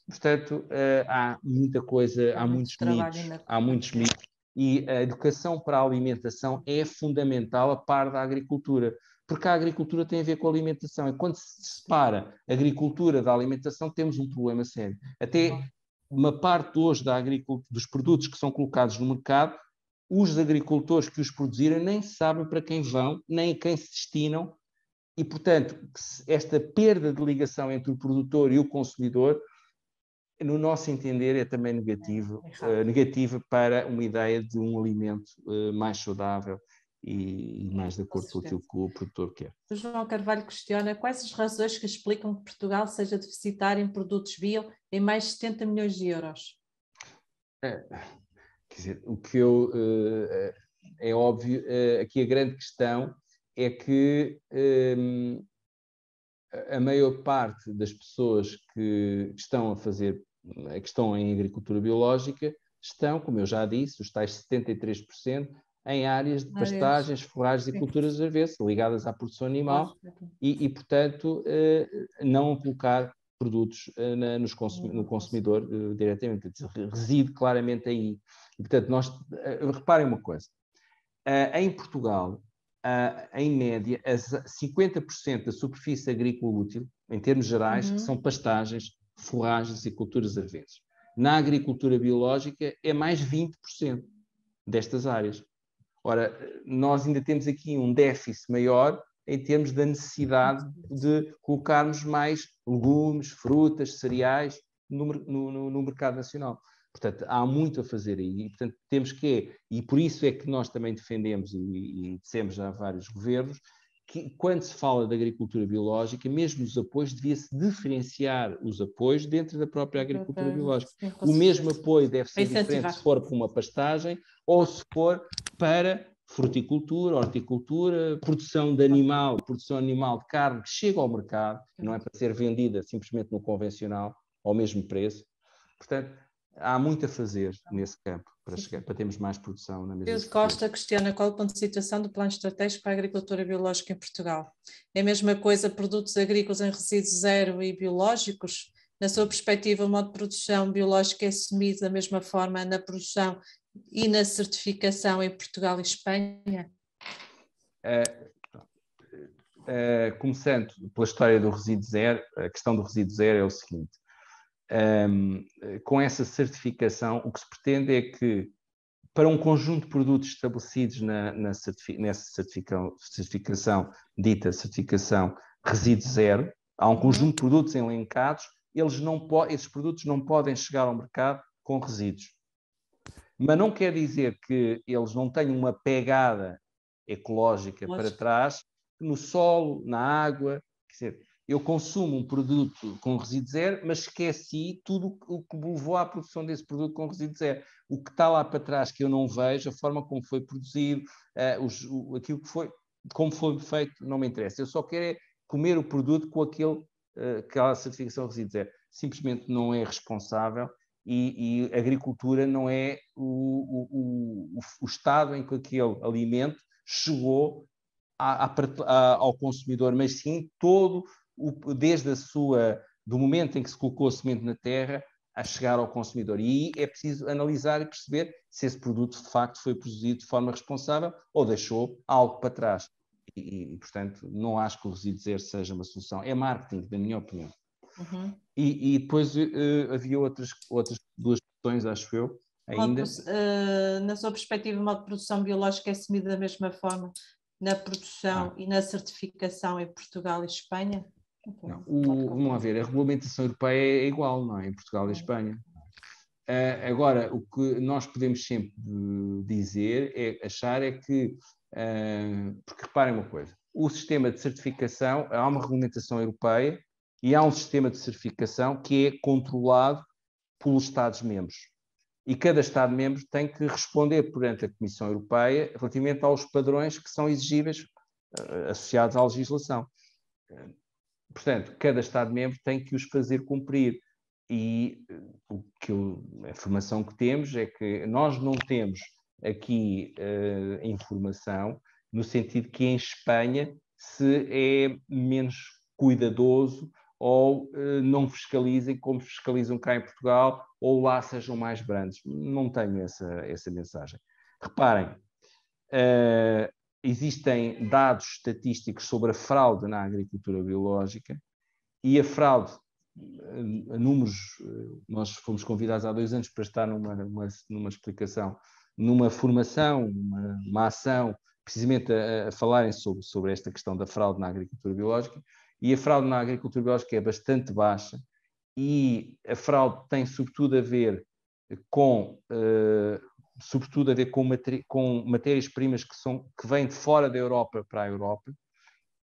Portanto, eh, há muita coisa, há muitos mitos, na... há muitos mitos. E a educação para a alimentação é fundamental a par da agricultura, porque a agricultura tem a ver com a alimentação. E quando se separa a agricultura da alimentação, temos um problema sério. Até uhum. uma parte hoje da agricultura, dos produtos que são colocados no mercado, os agricultores que os produziram nem sabem para quem vão, nem a quem se destinam, e, portanto, esta perda de ligação entre o produtor e o consumidor no nosso entender, é também negativo, é uh, é eh, negativa para uma ideia de um alimento uh, mais saudável e, e é, mais de acordo com aquilo que o produtor quer. O João Carvalho questiona quais as razões que explicam que Portugal seja deficitário em produtos bio em mais de 70 milhões de euros. É, quer dizer, o que eu. Uh, é óbvio, aqui a grande questão é que ehm, a maior parte das pessoas que estão a fazer, eh, que estão em agricultura biológica, estão, como eu já disse, os tais 73%, em áreas de pastagens, forragens e culturas de avesso, ligadas à produção animal e, e portanto, eh, não colocar produtos eh, nos no consumidor diretamente. Reside claramente aí. E, portanto, nós, reparem uma coisa. Em Portugal, ah, em média, 50% da superfície agrícola útil, em termos gerais, uhum. são pastagens, forragens e culturas arvenses. Na agricultura biológica, é mais 20% destas áreas. Ora, nós ainda temos aqui um déficit maior em termos da necessidade de colocarmos mais legumes, frutas, cereais no, no, no mercado nacional. Portanto, há muito a fazer aí. E, portanto, temos que, e por isso é que nós também defendemos e, e dissemos já a vários governos, que quando se fala de agricultura biológica, mesmo os apoios, devia-se diferenciar os apoios dentro da própria agricultura biológica. o mesmo apoio deve ser diferente se for para uma pastagem ou se for para fruticultura, horticultura, produção de animal, produção animal de carne que chega ao mercado, não é para ser vendida simplesmente no convencional ao mesmo preço. Portanto, há muito a fazer nesse campo para, chegar, para termos mais produção na mesma. Pedro Costa questiona qual o ponto de situação do plano estratégico para a agricultura biológica em Portugal. É a mesma coisa produtos agrícolas em resíduo zero e biológicos? Na sua perspectiva, o modo de produção biológica é assumido da mesma forma na produção e na certificação em Portugal e Espanha? uh, começando pela história do resíduo zero, a questão do resíduo zero é o seguinte: um, com essa certificação, o que se pretende é que, para um conjunto de produtos estabelecidos na, na nessa certificação, certificação, dita certificação resíduo zero, há um conjunto de uhum. produtos elencados, eles não esses produtos não podem chegar ao mercado com resíduos. Mas não quer dizer que eles não tenham uma pegada ecológica Lógico. para trás, no solo, na água, quer dizer, eu consumo um produto com resíduo zero, mas esqueci tudo o que levou à produção desse produto com resíduo zero. O que está lá para trás que eu não vejo, a forma como foi produzido, uh, os, o, aquilo que foi, como foi feito, não me interessa. Eu só quero é comer o produto com aquele, uh, aquela certificação resíduo zero. Simplesmente não é responsável e, e agricultura não é o, o, o, estado em que aquele alimento chegou ao consumidor, mas sim todo o, desde a sua, do momento em que se colocou a semente na terra a chegar ao consumidor. E é preciso analisar e perceber se esse produto de facto foi produzido de forma responsável ou deixou algo para trás. E, e portanto, não acho que o resíduo zero seja uma solução. É marketing, na minha opinião. Uhum. E, e, depois uh, havia outras, outras duas questões, acho eu, ainda. Uh, na sua perspectiva, o modo de produção biológica é assumido da mesma forma na produção ah. e na certificação em Portugal e Espanha? Não, o, vamos lá ver, a regulamentação europeia é igual, não é? Em Portugal e Espanha. Uh, agora, o que nós podemos sempre dizer, é achar é que, uh, porque reparem uma coisa, o sistema de certificação, há uma regulamentação europeia e há um sistema de certificação que é controlado pelos Estados-membros. E cada Estado-membro tem que responder perante a Comissão Europeia relativamente aos padrões que são exigíveis uh, associados à legislação Portanto, cada Estado-membro tem que os fazer cumprir. E eh, o que eu, a informação que temos é que nós não temos aqui uh, informação no sentido que em Espanha se é menos cuidadoso ou uh, não fiscalizem como fiscalizam cá em Portugal ou lá sejam mais brandos. Não tenho essa, essa mensagem. Reparem, existem dados estatísticos sobre a fraude na agricultura biológica e a fraude, eh, números, eh, nós fomos convidados há dois anos para estar numa, numa, numa explicação, numa formação, uma, uma ação, precisamente a, a, falarem sobre, sobre esta questão da fraude na agricultura biológica, e a fraude na agricultura biológica é bastante baixa, e a fraude tem sobretudo a ver com uh, sobretudo a ver com, com matérias-primas que, que vêm de fora da Europa para a Europa,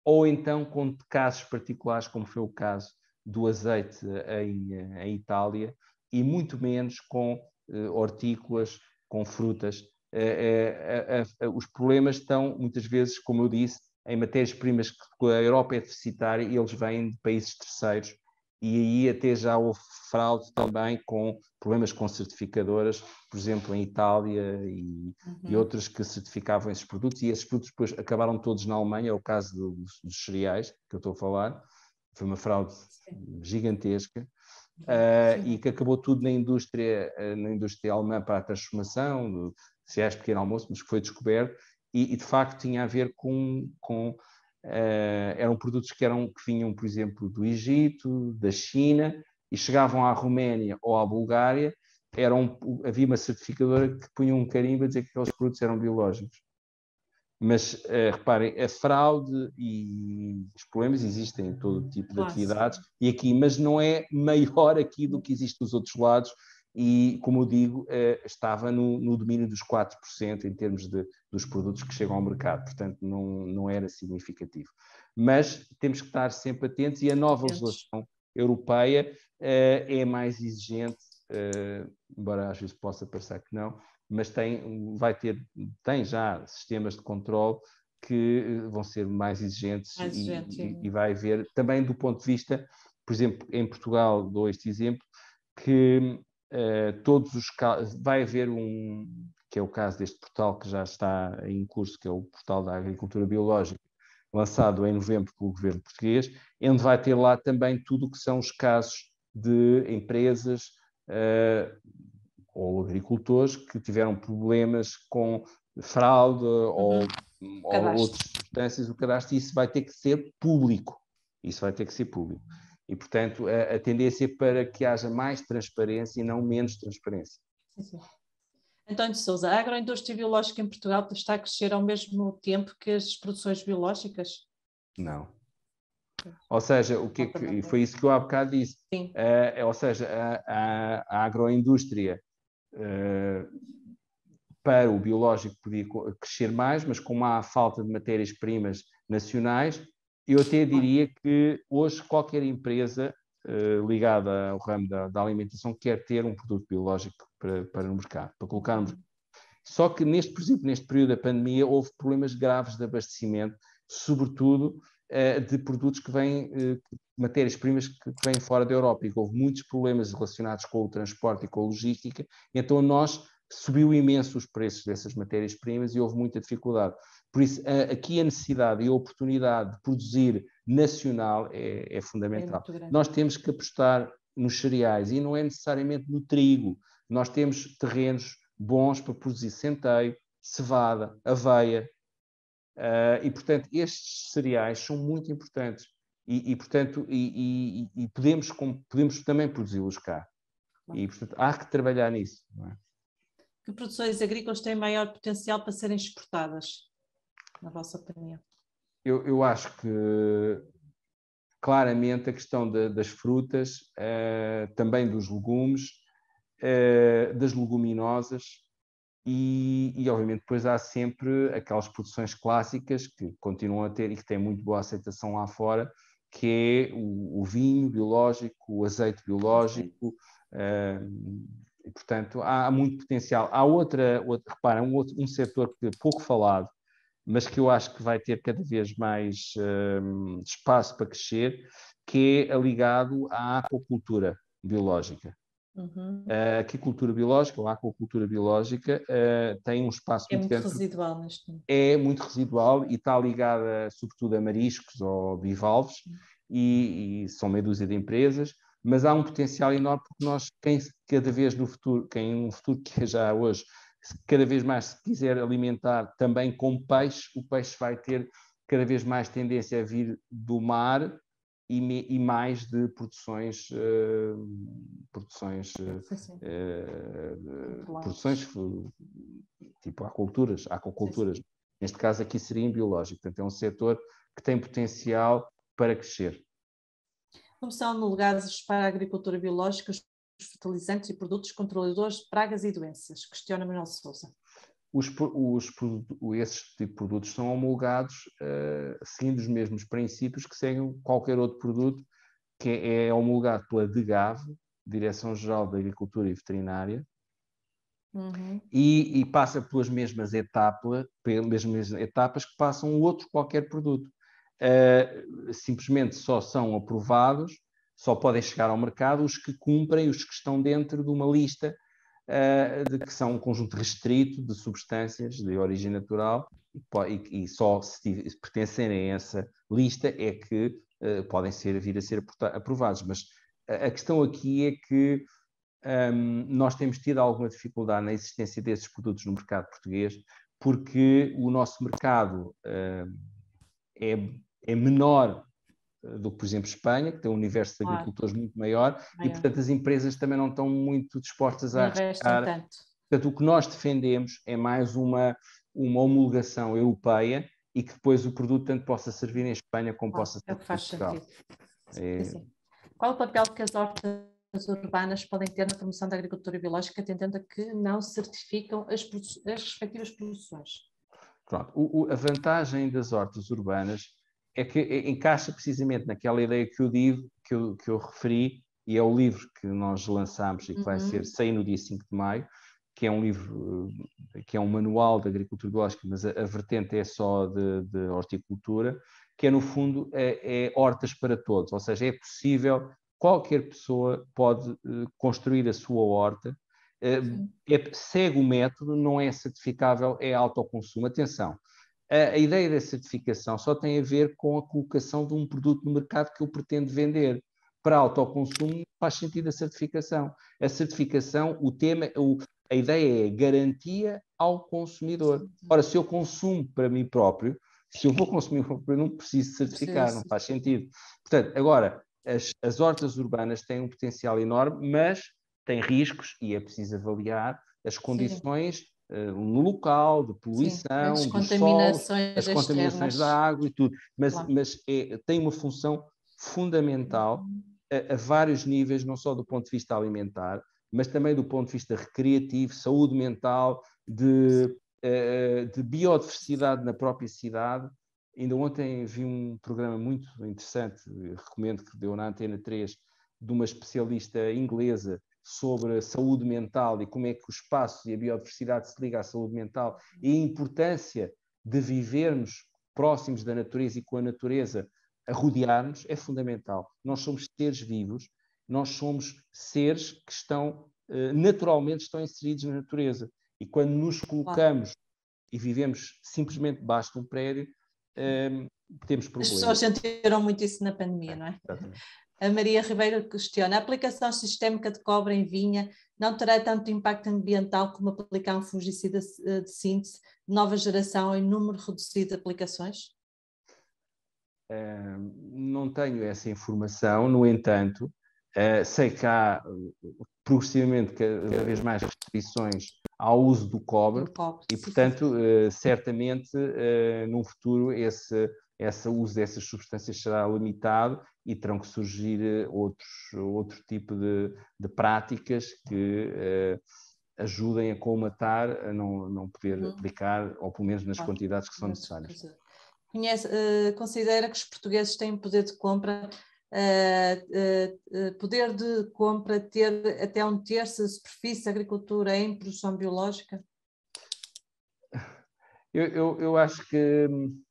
ou então com casos particulares, como foi o caso do azeite em, em Itália, e muito menos com eh, hortícolas, com frutas. Eh, eh, eh, eh, eh os problemas estão, muitas vezes, como eu disse, em matérias-primas que a Europa é deficitária e eles vêm de países terceiros e aí até já houve fraude também com problemas com certificadoras, por exemplo, em Itália e, uhum. e outras que certificavam esses produtos, e esses produtos depois acabaram todos na Alemanha, é o caso dos, dos cereais que eu estou a falar, foi uma fraude Sim. gigantesca, uh, e que acabou tudo na indústria, ah, na indústria alemã para a transformação, cereais pequeno almoço, mas que foi descoberto, e, e de facto tinha a ver com, com Uh, eram produtos que, eram, que vinham, por exemplo, do Egito, da China, e chegavam à Roménia ou à Bulgária, eram, havia uma certificadora que punha um carimbo a dizer que aqueles produtos eram biológicos. Mas uh, reparem, a fraude e os problemas existem em todo tipo de Nossa. atividades, e aqui, mas não é maior aqui do que existe nos outros lados, e, como eu digo, eh, estava no, no domínio dos 4% em termos de, dos produtos que chegam ao mercado, portanto não, não era significativo. Mas temos que estar sempre atentos e a nova legislação europeia eh, é mais exigente, eh, embora às vezes possa parecer que não, mas tem, vai ter, tem já sistemas de controle que vão ser mais exigentes mais exigente, e, e, vai haver, também do ponto de vista, por exemplo, em Portugal, dou este exemplo, que eh, todos os vai haver um, que é o caso deste portal que já está em curso, que é o portal da agricultura biológica, lançado em novembro pelo governo português, onde vai ter lá também tudo o que são os casos de empresas uh, ou agricultores que tiveram problemas com fraude ou, uhum. ou outras substâncias, o cadastro, isso vai ter que ser público. Isso vai ter que ser público. E, portanto, a, a tendência para que haja mais transparência e não menos transparência. Sim, sim. António Souza, a agroindústria biológica em Portugal está a crescer ao mesmo tempo que as produções biológicas? Não. Ou seja, o que, é que foi isso que eu há bocado disse. Sim. Uh, ou seja, a, a, a agroindústria uh, para o biológico podia crescer mais, mas como há falta de matérias-primas nacionais, eu até diria que hoje qualquer empresa uh, ligada ao ramo da, da, alimentação quer ter um produto biológico para, para no mercado, para colocar no Só que neste, por exemplo, neste período da pandemia houve problemas graves de abastecimento, sobretudo uh, de produtos que vêm, uh, matérias-primas que, que vêm fora da Europa e houve muitos problemas relacionados com o transporte e com a logística, então nós subiu imenso os preços dessas matérias-primas e houve muita dificuldade. Por isso, aqui a necessidade e a oportunidade de produzir nacional é, é fundamental. É Nós temos que apostar nos cereais e não é necessariamente no trigo. Nós temos terrenos bons para produzir centeio, cevada, aveia. Uh, e, portanto, estes cereais são muito importantes. E, e portanto, e, e, e podemos, podemos também produzi-los cá. E, portanto, há que trabalhar nisso. É? Que produções agrícolas têm maior potencial para serem exportadas? na vossa opinião? Eu, eu acho que claramente a questão de, das frutas, eh, também dos legumes, eh, das leguminosas, e, e, obviamente depois há sempre aquelas produções clássicas que continuam a ter e que têm muito boa aceitação lá fora, que é o, o vinho biológico, o azeite biológico, eh, e, portanto há, há, muito potencial. Há outra, outra repara, um, outro, um setor que é pouco falado, mas que eu acho que vai ter cada vez mais hum, espaço para crescer, que é ligado à aquacultura biológica. Uhum. A aquicultura biológica ou a aquacultura biológica uh, tem um espaço é muito, muito residual neste momento. É muito residual e está ligada sobretudo a mariscos ou bivalves uhum. e, e, são meia dúzia de empresas, mas há um potencial enorme porque nós, quem cada vez no futuro, quem um futuro que é já hoje cada vez mais se quiser alimentar também com peixe, o peixe vai ter cada vez mais tendência a vir do mar e, me, e mais de produções uh, produções uh, uh, produções tipo aquaculturas aquaculturas neste caso aqui seria em biológico portanto é um setor que tem potencial para crescer como são delegados para a agricultura biológica fertilizantes e produtos controladores de pragas e doenças? Questiona Manuel Souza. Os, os, esses tipos de produtos são homologados uh, seguindo os mesmos princípios que seguem qualquer outro produto que é, é homologado pela DGAV, Direção-Geral da Agricultura e Veterinária, Uhum. E, e, passa pelas mesmas etapas, pelas mesmas etapas que passam outro qualquer produto. Uh, simplesmente só são aprovados só podem chegar ao mercado os que cumprem, os que estão dentro de uma lista uh, de que são um conjunto restrito de substâncias de origem natural e, e só se, se pertencerem a essa lista é que uh, podem ser, vir a ser aprovados. Mas a questão aqui é que um, ehm, nós temos tido alguma dificuldade na existência desses produtos no mercado português, porque o nosso mercado uh, é, é menor do que, por exemplo, Espanha, que tem um universo de agricultores claro. muito maior, maior, e, portanto, as empresas também não estão muito dispostas a arriscar. Portanto, o que nós defendemos é mais uma, uma homologação europeia e que depois o produto tanto possa servir em Espanha como possa é servir em Portugal. É... Qual o papel que as hortas urbanas podem ter na promoção da agricultura biológica, tendendo a que não certificam as, as respectivas produções? Pronto, o, o, a vantagem das hortas urbanas é que encaixa precisamente naquela ideia que eu digo, que eu, que eu referi, e é o livro que nós lançamos e que uhum. vai ser sair no dia 5 de maio, que é um livro, eh, que é um manual de agricultura biológica, mas a, a vertente é só de, de, horticultura, que é no fundo é, é, hortas para todos, ou seja, é possível, qualquer pessoa pode eh, construir a sua horta, eh, é, segue o método, não é certificável, é autoconsumo. Atenção, a, ideia da certificação só tem a ver com a colocação de um produto no mercado que eu pretendo vender. Para autoconsumo não faz sentido a certificação. A certificação, o tema, o, a ideia é garantia ao consumidor. Ora, se eu consumo para mim próprio, se eu vou consumir eu não preciso certificar, sim, sim. não faz sentido. Portanto, agora, as, as hortas urbanas têm um potencial enorme, mas têm riscos e é preciso avaliar as condições sim no eh, local, de poluição, Sim, as contaminações, sol, as contaminações da água e tudo. Mas, claro. mas é, tem uma função fundamental a, a, vários níveis, não só do ponto de vista alimentar, mas também do ponto de vista recreativo, saúde mental, de, uh, de biodiversidade na própria cidade. Ainda ontem vi um programa muito interessante, recomendo que deu na Antena 3, de uma especialista inglesa sobre a saúde mental e como é que o espaço e a biodiversidade se ligam à saúde mental e a importância de vivermos próximos da natureza e com a natureza a rodear-nos é fundamental. Nós somos seres vivos, nós somos seres que estão eh, naturalmente estão inseridos na natureza e quando nos colocamos e vivemos simplesmente debaixo de um prédio, um, eh, temos problemas. As pessoas sentiram muito isso na pandemia, não é? Exatamente. A Maria Ribeiro questiona: a aplicação sistémica de cobre em vinha não terá tanto impacto ambiental como aplicar um fungicida eh, de síntese de nova geração em número reduzido de aplicações? não tenho essa informação, no entanto, eh, sei que há progressivamente cada vez mais restrições ao uso do cobre, do cobre e, portanto, eh, certamente no futuro esse esse uso dessas substâncias será limitado e terão que surgir eh, outros, outro tipo de, de práticas que eh, ajudem a colmatar, a não, não poder uhum. aplicar, ou pelo menos nas ah, quantidades que são necessárias. Conhece, uh, considera que os portugueses têm poder de compra, uh, uh, poder de compra ter até um terço da superfície da agricultura em produção biológica? Eu, eu, eu acho que hum,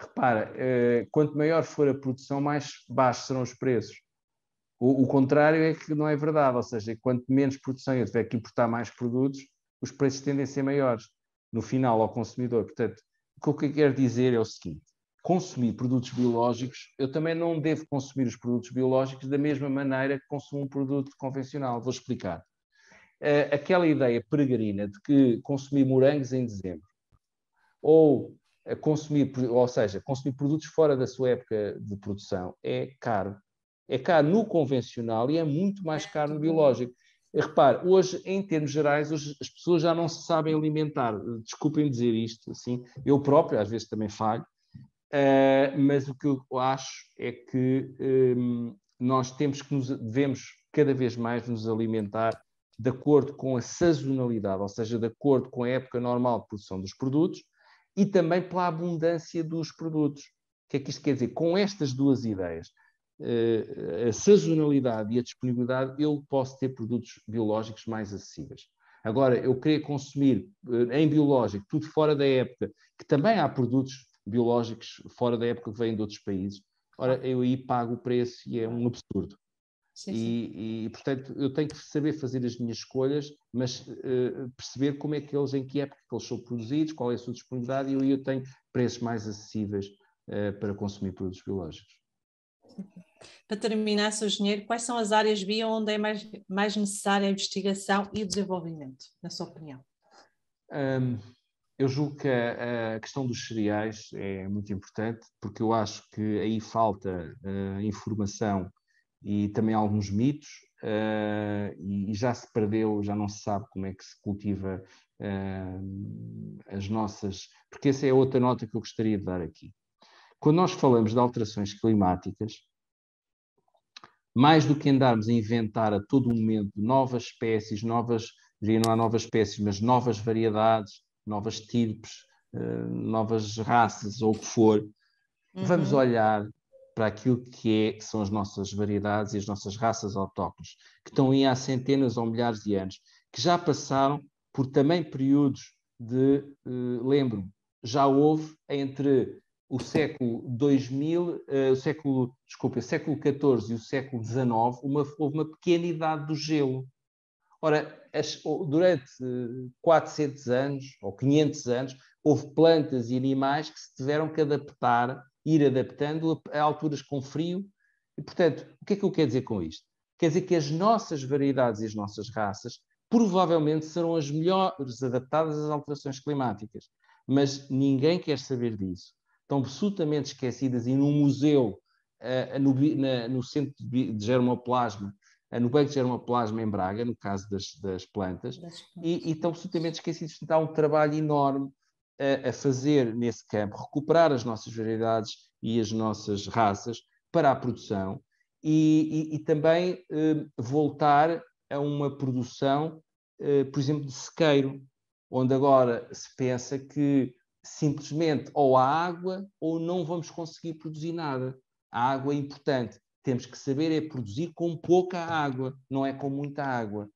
Repara, eh, quanto maior for a produção, mais baixos serão os preços. O, o, contrário é que não é verdade, ou seja, quanto menos produção eu tiver que importar mais produtos, os preços tendem a ser maiores no final ao consumidor. Portanto, o que eu quero dizer é o seguinte: consumir produtos biológicos, eu também não devo consumir os produtos biológicos da mesma maneira que consumo um produto convencional. Vou explicar. Eh, aquela ideia peregrina de que consumir morangos em dezembro ou consumir, ou seja, consumir produtos fora da sua época de produção é caro. É caro no convencional e é muito mais é caro no biológico. Repare, hoje, em termos gerais, hoje, as pessoas já não se sabem alimentar. Desculpem dizer isto, assim, eu próprio às vezes também falho, uh, mas o que eu acho é que um, ehm, nós temos que nos, devemos cada vez mais nos alimentar de acordo com a sazonalidade, ou seja, de acordo com a época normal de produção dos produtos, e também pela abundância dos produtos. O que é que isto quer dizer? Com estas duas ideias, eh, a sazonalidade e a disponibilidade, eu posso ter produtos biológicos mais acessíveis. Agora, eu querer consumir eh, em biológico tudo fora da época, que também há produtos biológicos fora da época que vêm de outros países, ora, eu aí pago o preço e é um absurdo. Sim, e, e, portanto, eu tenho que saber fazer as minhas escolhas, mas uh, perceber como é que eles, em que época que eles são produzidos, qual é a sua disponibilidade, e eu, eu tenho preços mais acessíveis uh, para consumir produtos biológicos. Para terminar, Sr. Engenheiro, quais são as áreas bio onde é mais, mais necessária a investigação e o desenvolvimento, na sua opinião? Um, eu julgo que a, a, questão dos cereais é muito importante, porque eu acho que aí falta uh, informação e também alguns mitos, uh, e, já se perdeu, já não se sabe como é que se cultiva uh, as nossas. Porque essa é outra nota que eu gostaria de dar aqui. Quando nós falamos de alterações climáticas, mais do que andarmos a inventar a todo momento novas espécies, novas, diria não há novas espécies, mas novas variedades, novas tipos, uh, novas raças ou o que for, uhum. vamos olhar para aquilo que é, são as nossas variedades e as nossas raças autóctones, que estão aí há centenas ou milhares de anos, que já passaram por também períodos de, eh, lembro, já houve entre o século 2000, eh, o século, desculpa, o século XIV e o século XIX, uma, houve uma pequena idade do gelo. Ora, as, durante 400 eh, anos ou 500 anos, houve plantas e animais que se tiveram que adaptar ir adaptando a, a alturas com frio. E, portanto, o que é que eu quero dizer com isto? Quer dizer que as nossas variedades e as nossas raças provavelmente serão as melhores adaptadas às alterações climáticas. Mas ninguém quer saber disso. Estão absolutamente esquecidas e num museu, uh, no, na, no, centro de germoplasma, uh, no banco de germoplasma em Braga, no caso das, das plantas, das plantas. E, e, estão absolutamente esquecidas então um trabalho enorme a, a fazer nesse campo, recuperar as nossas variedades e as nossas raças para a produção e, e, e também eh, voltar a uma produção, eh, por exemplo, de sequeiro, onde agora se pensa que simplesmente ou há água ou não vamos conseguir produzir nada. A água é importante. Temos que saber é produzir com pouca água, não é com muita água.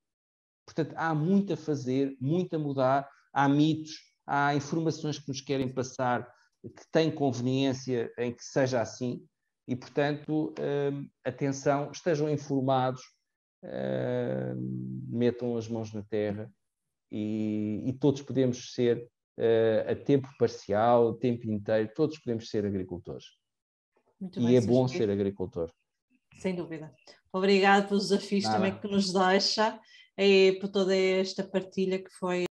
Portanto, há muito a fazer, muito a mudar. Há mitos há informações que nos querem passar que têm conveniência em que seja assim e, portanto, hum, atenção, estejam informados, hum, metam as mãos na terra e, e todos podemos ser eh, a tempo parcial, a tempo inteiro, todos podemos ser agricultores. Muito e bem, é bom ser agricultor. Sem dúvida. Obrigado pelos desafios Nada. também que nos deixa e eh, por toda esta partilha que foi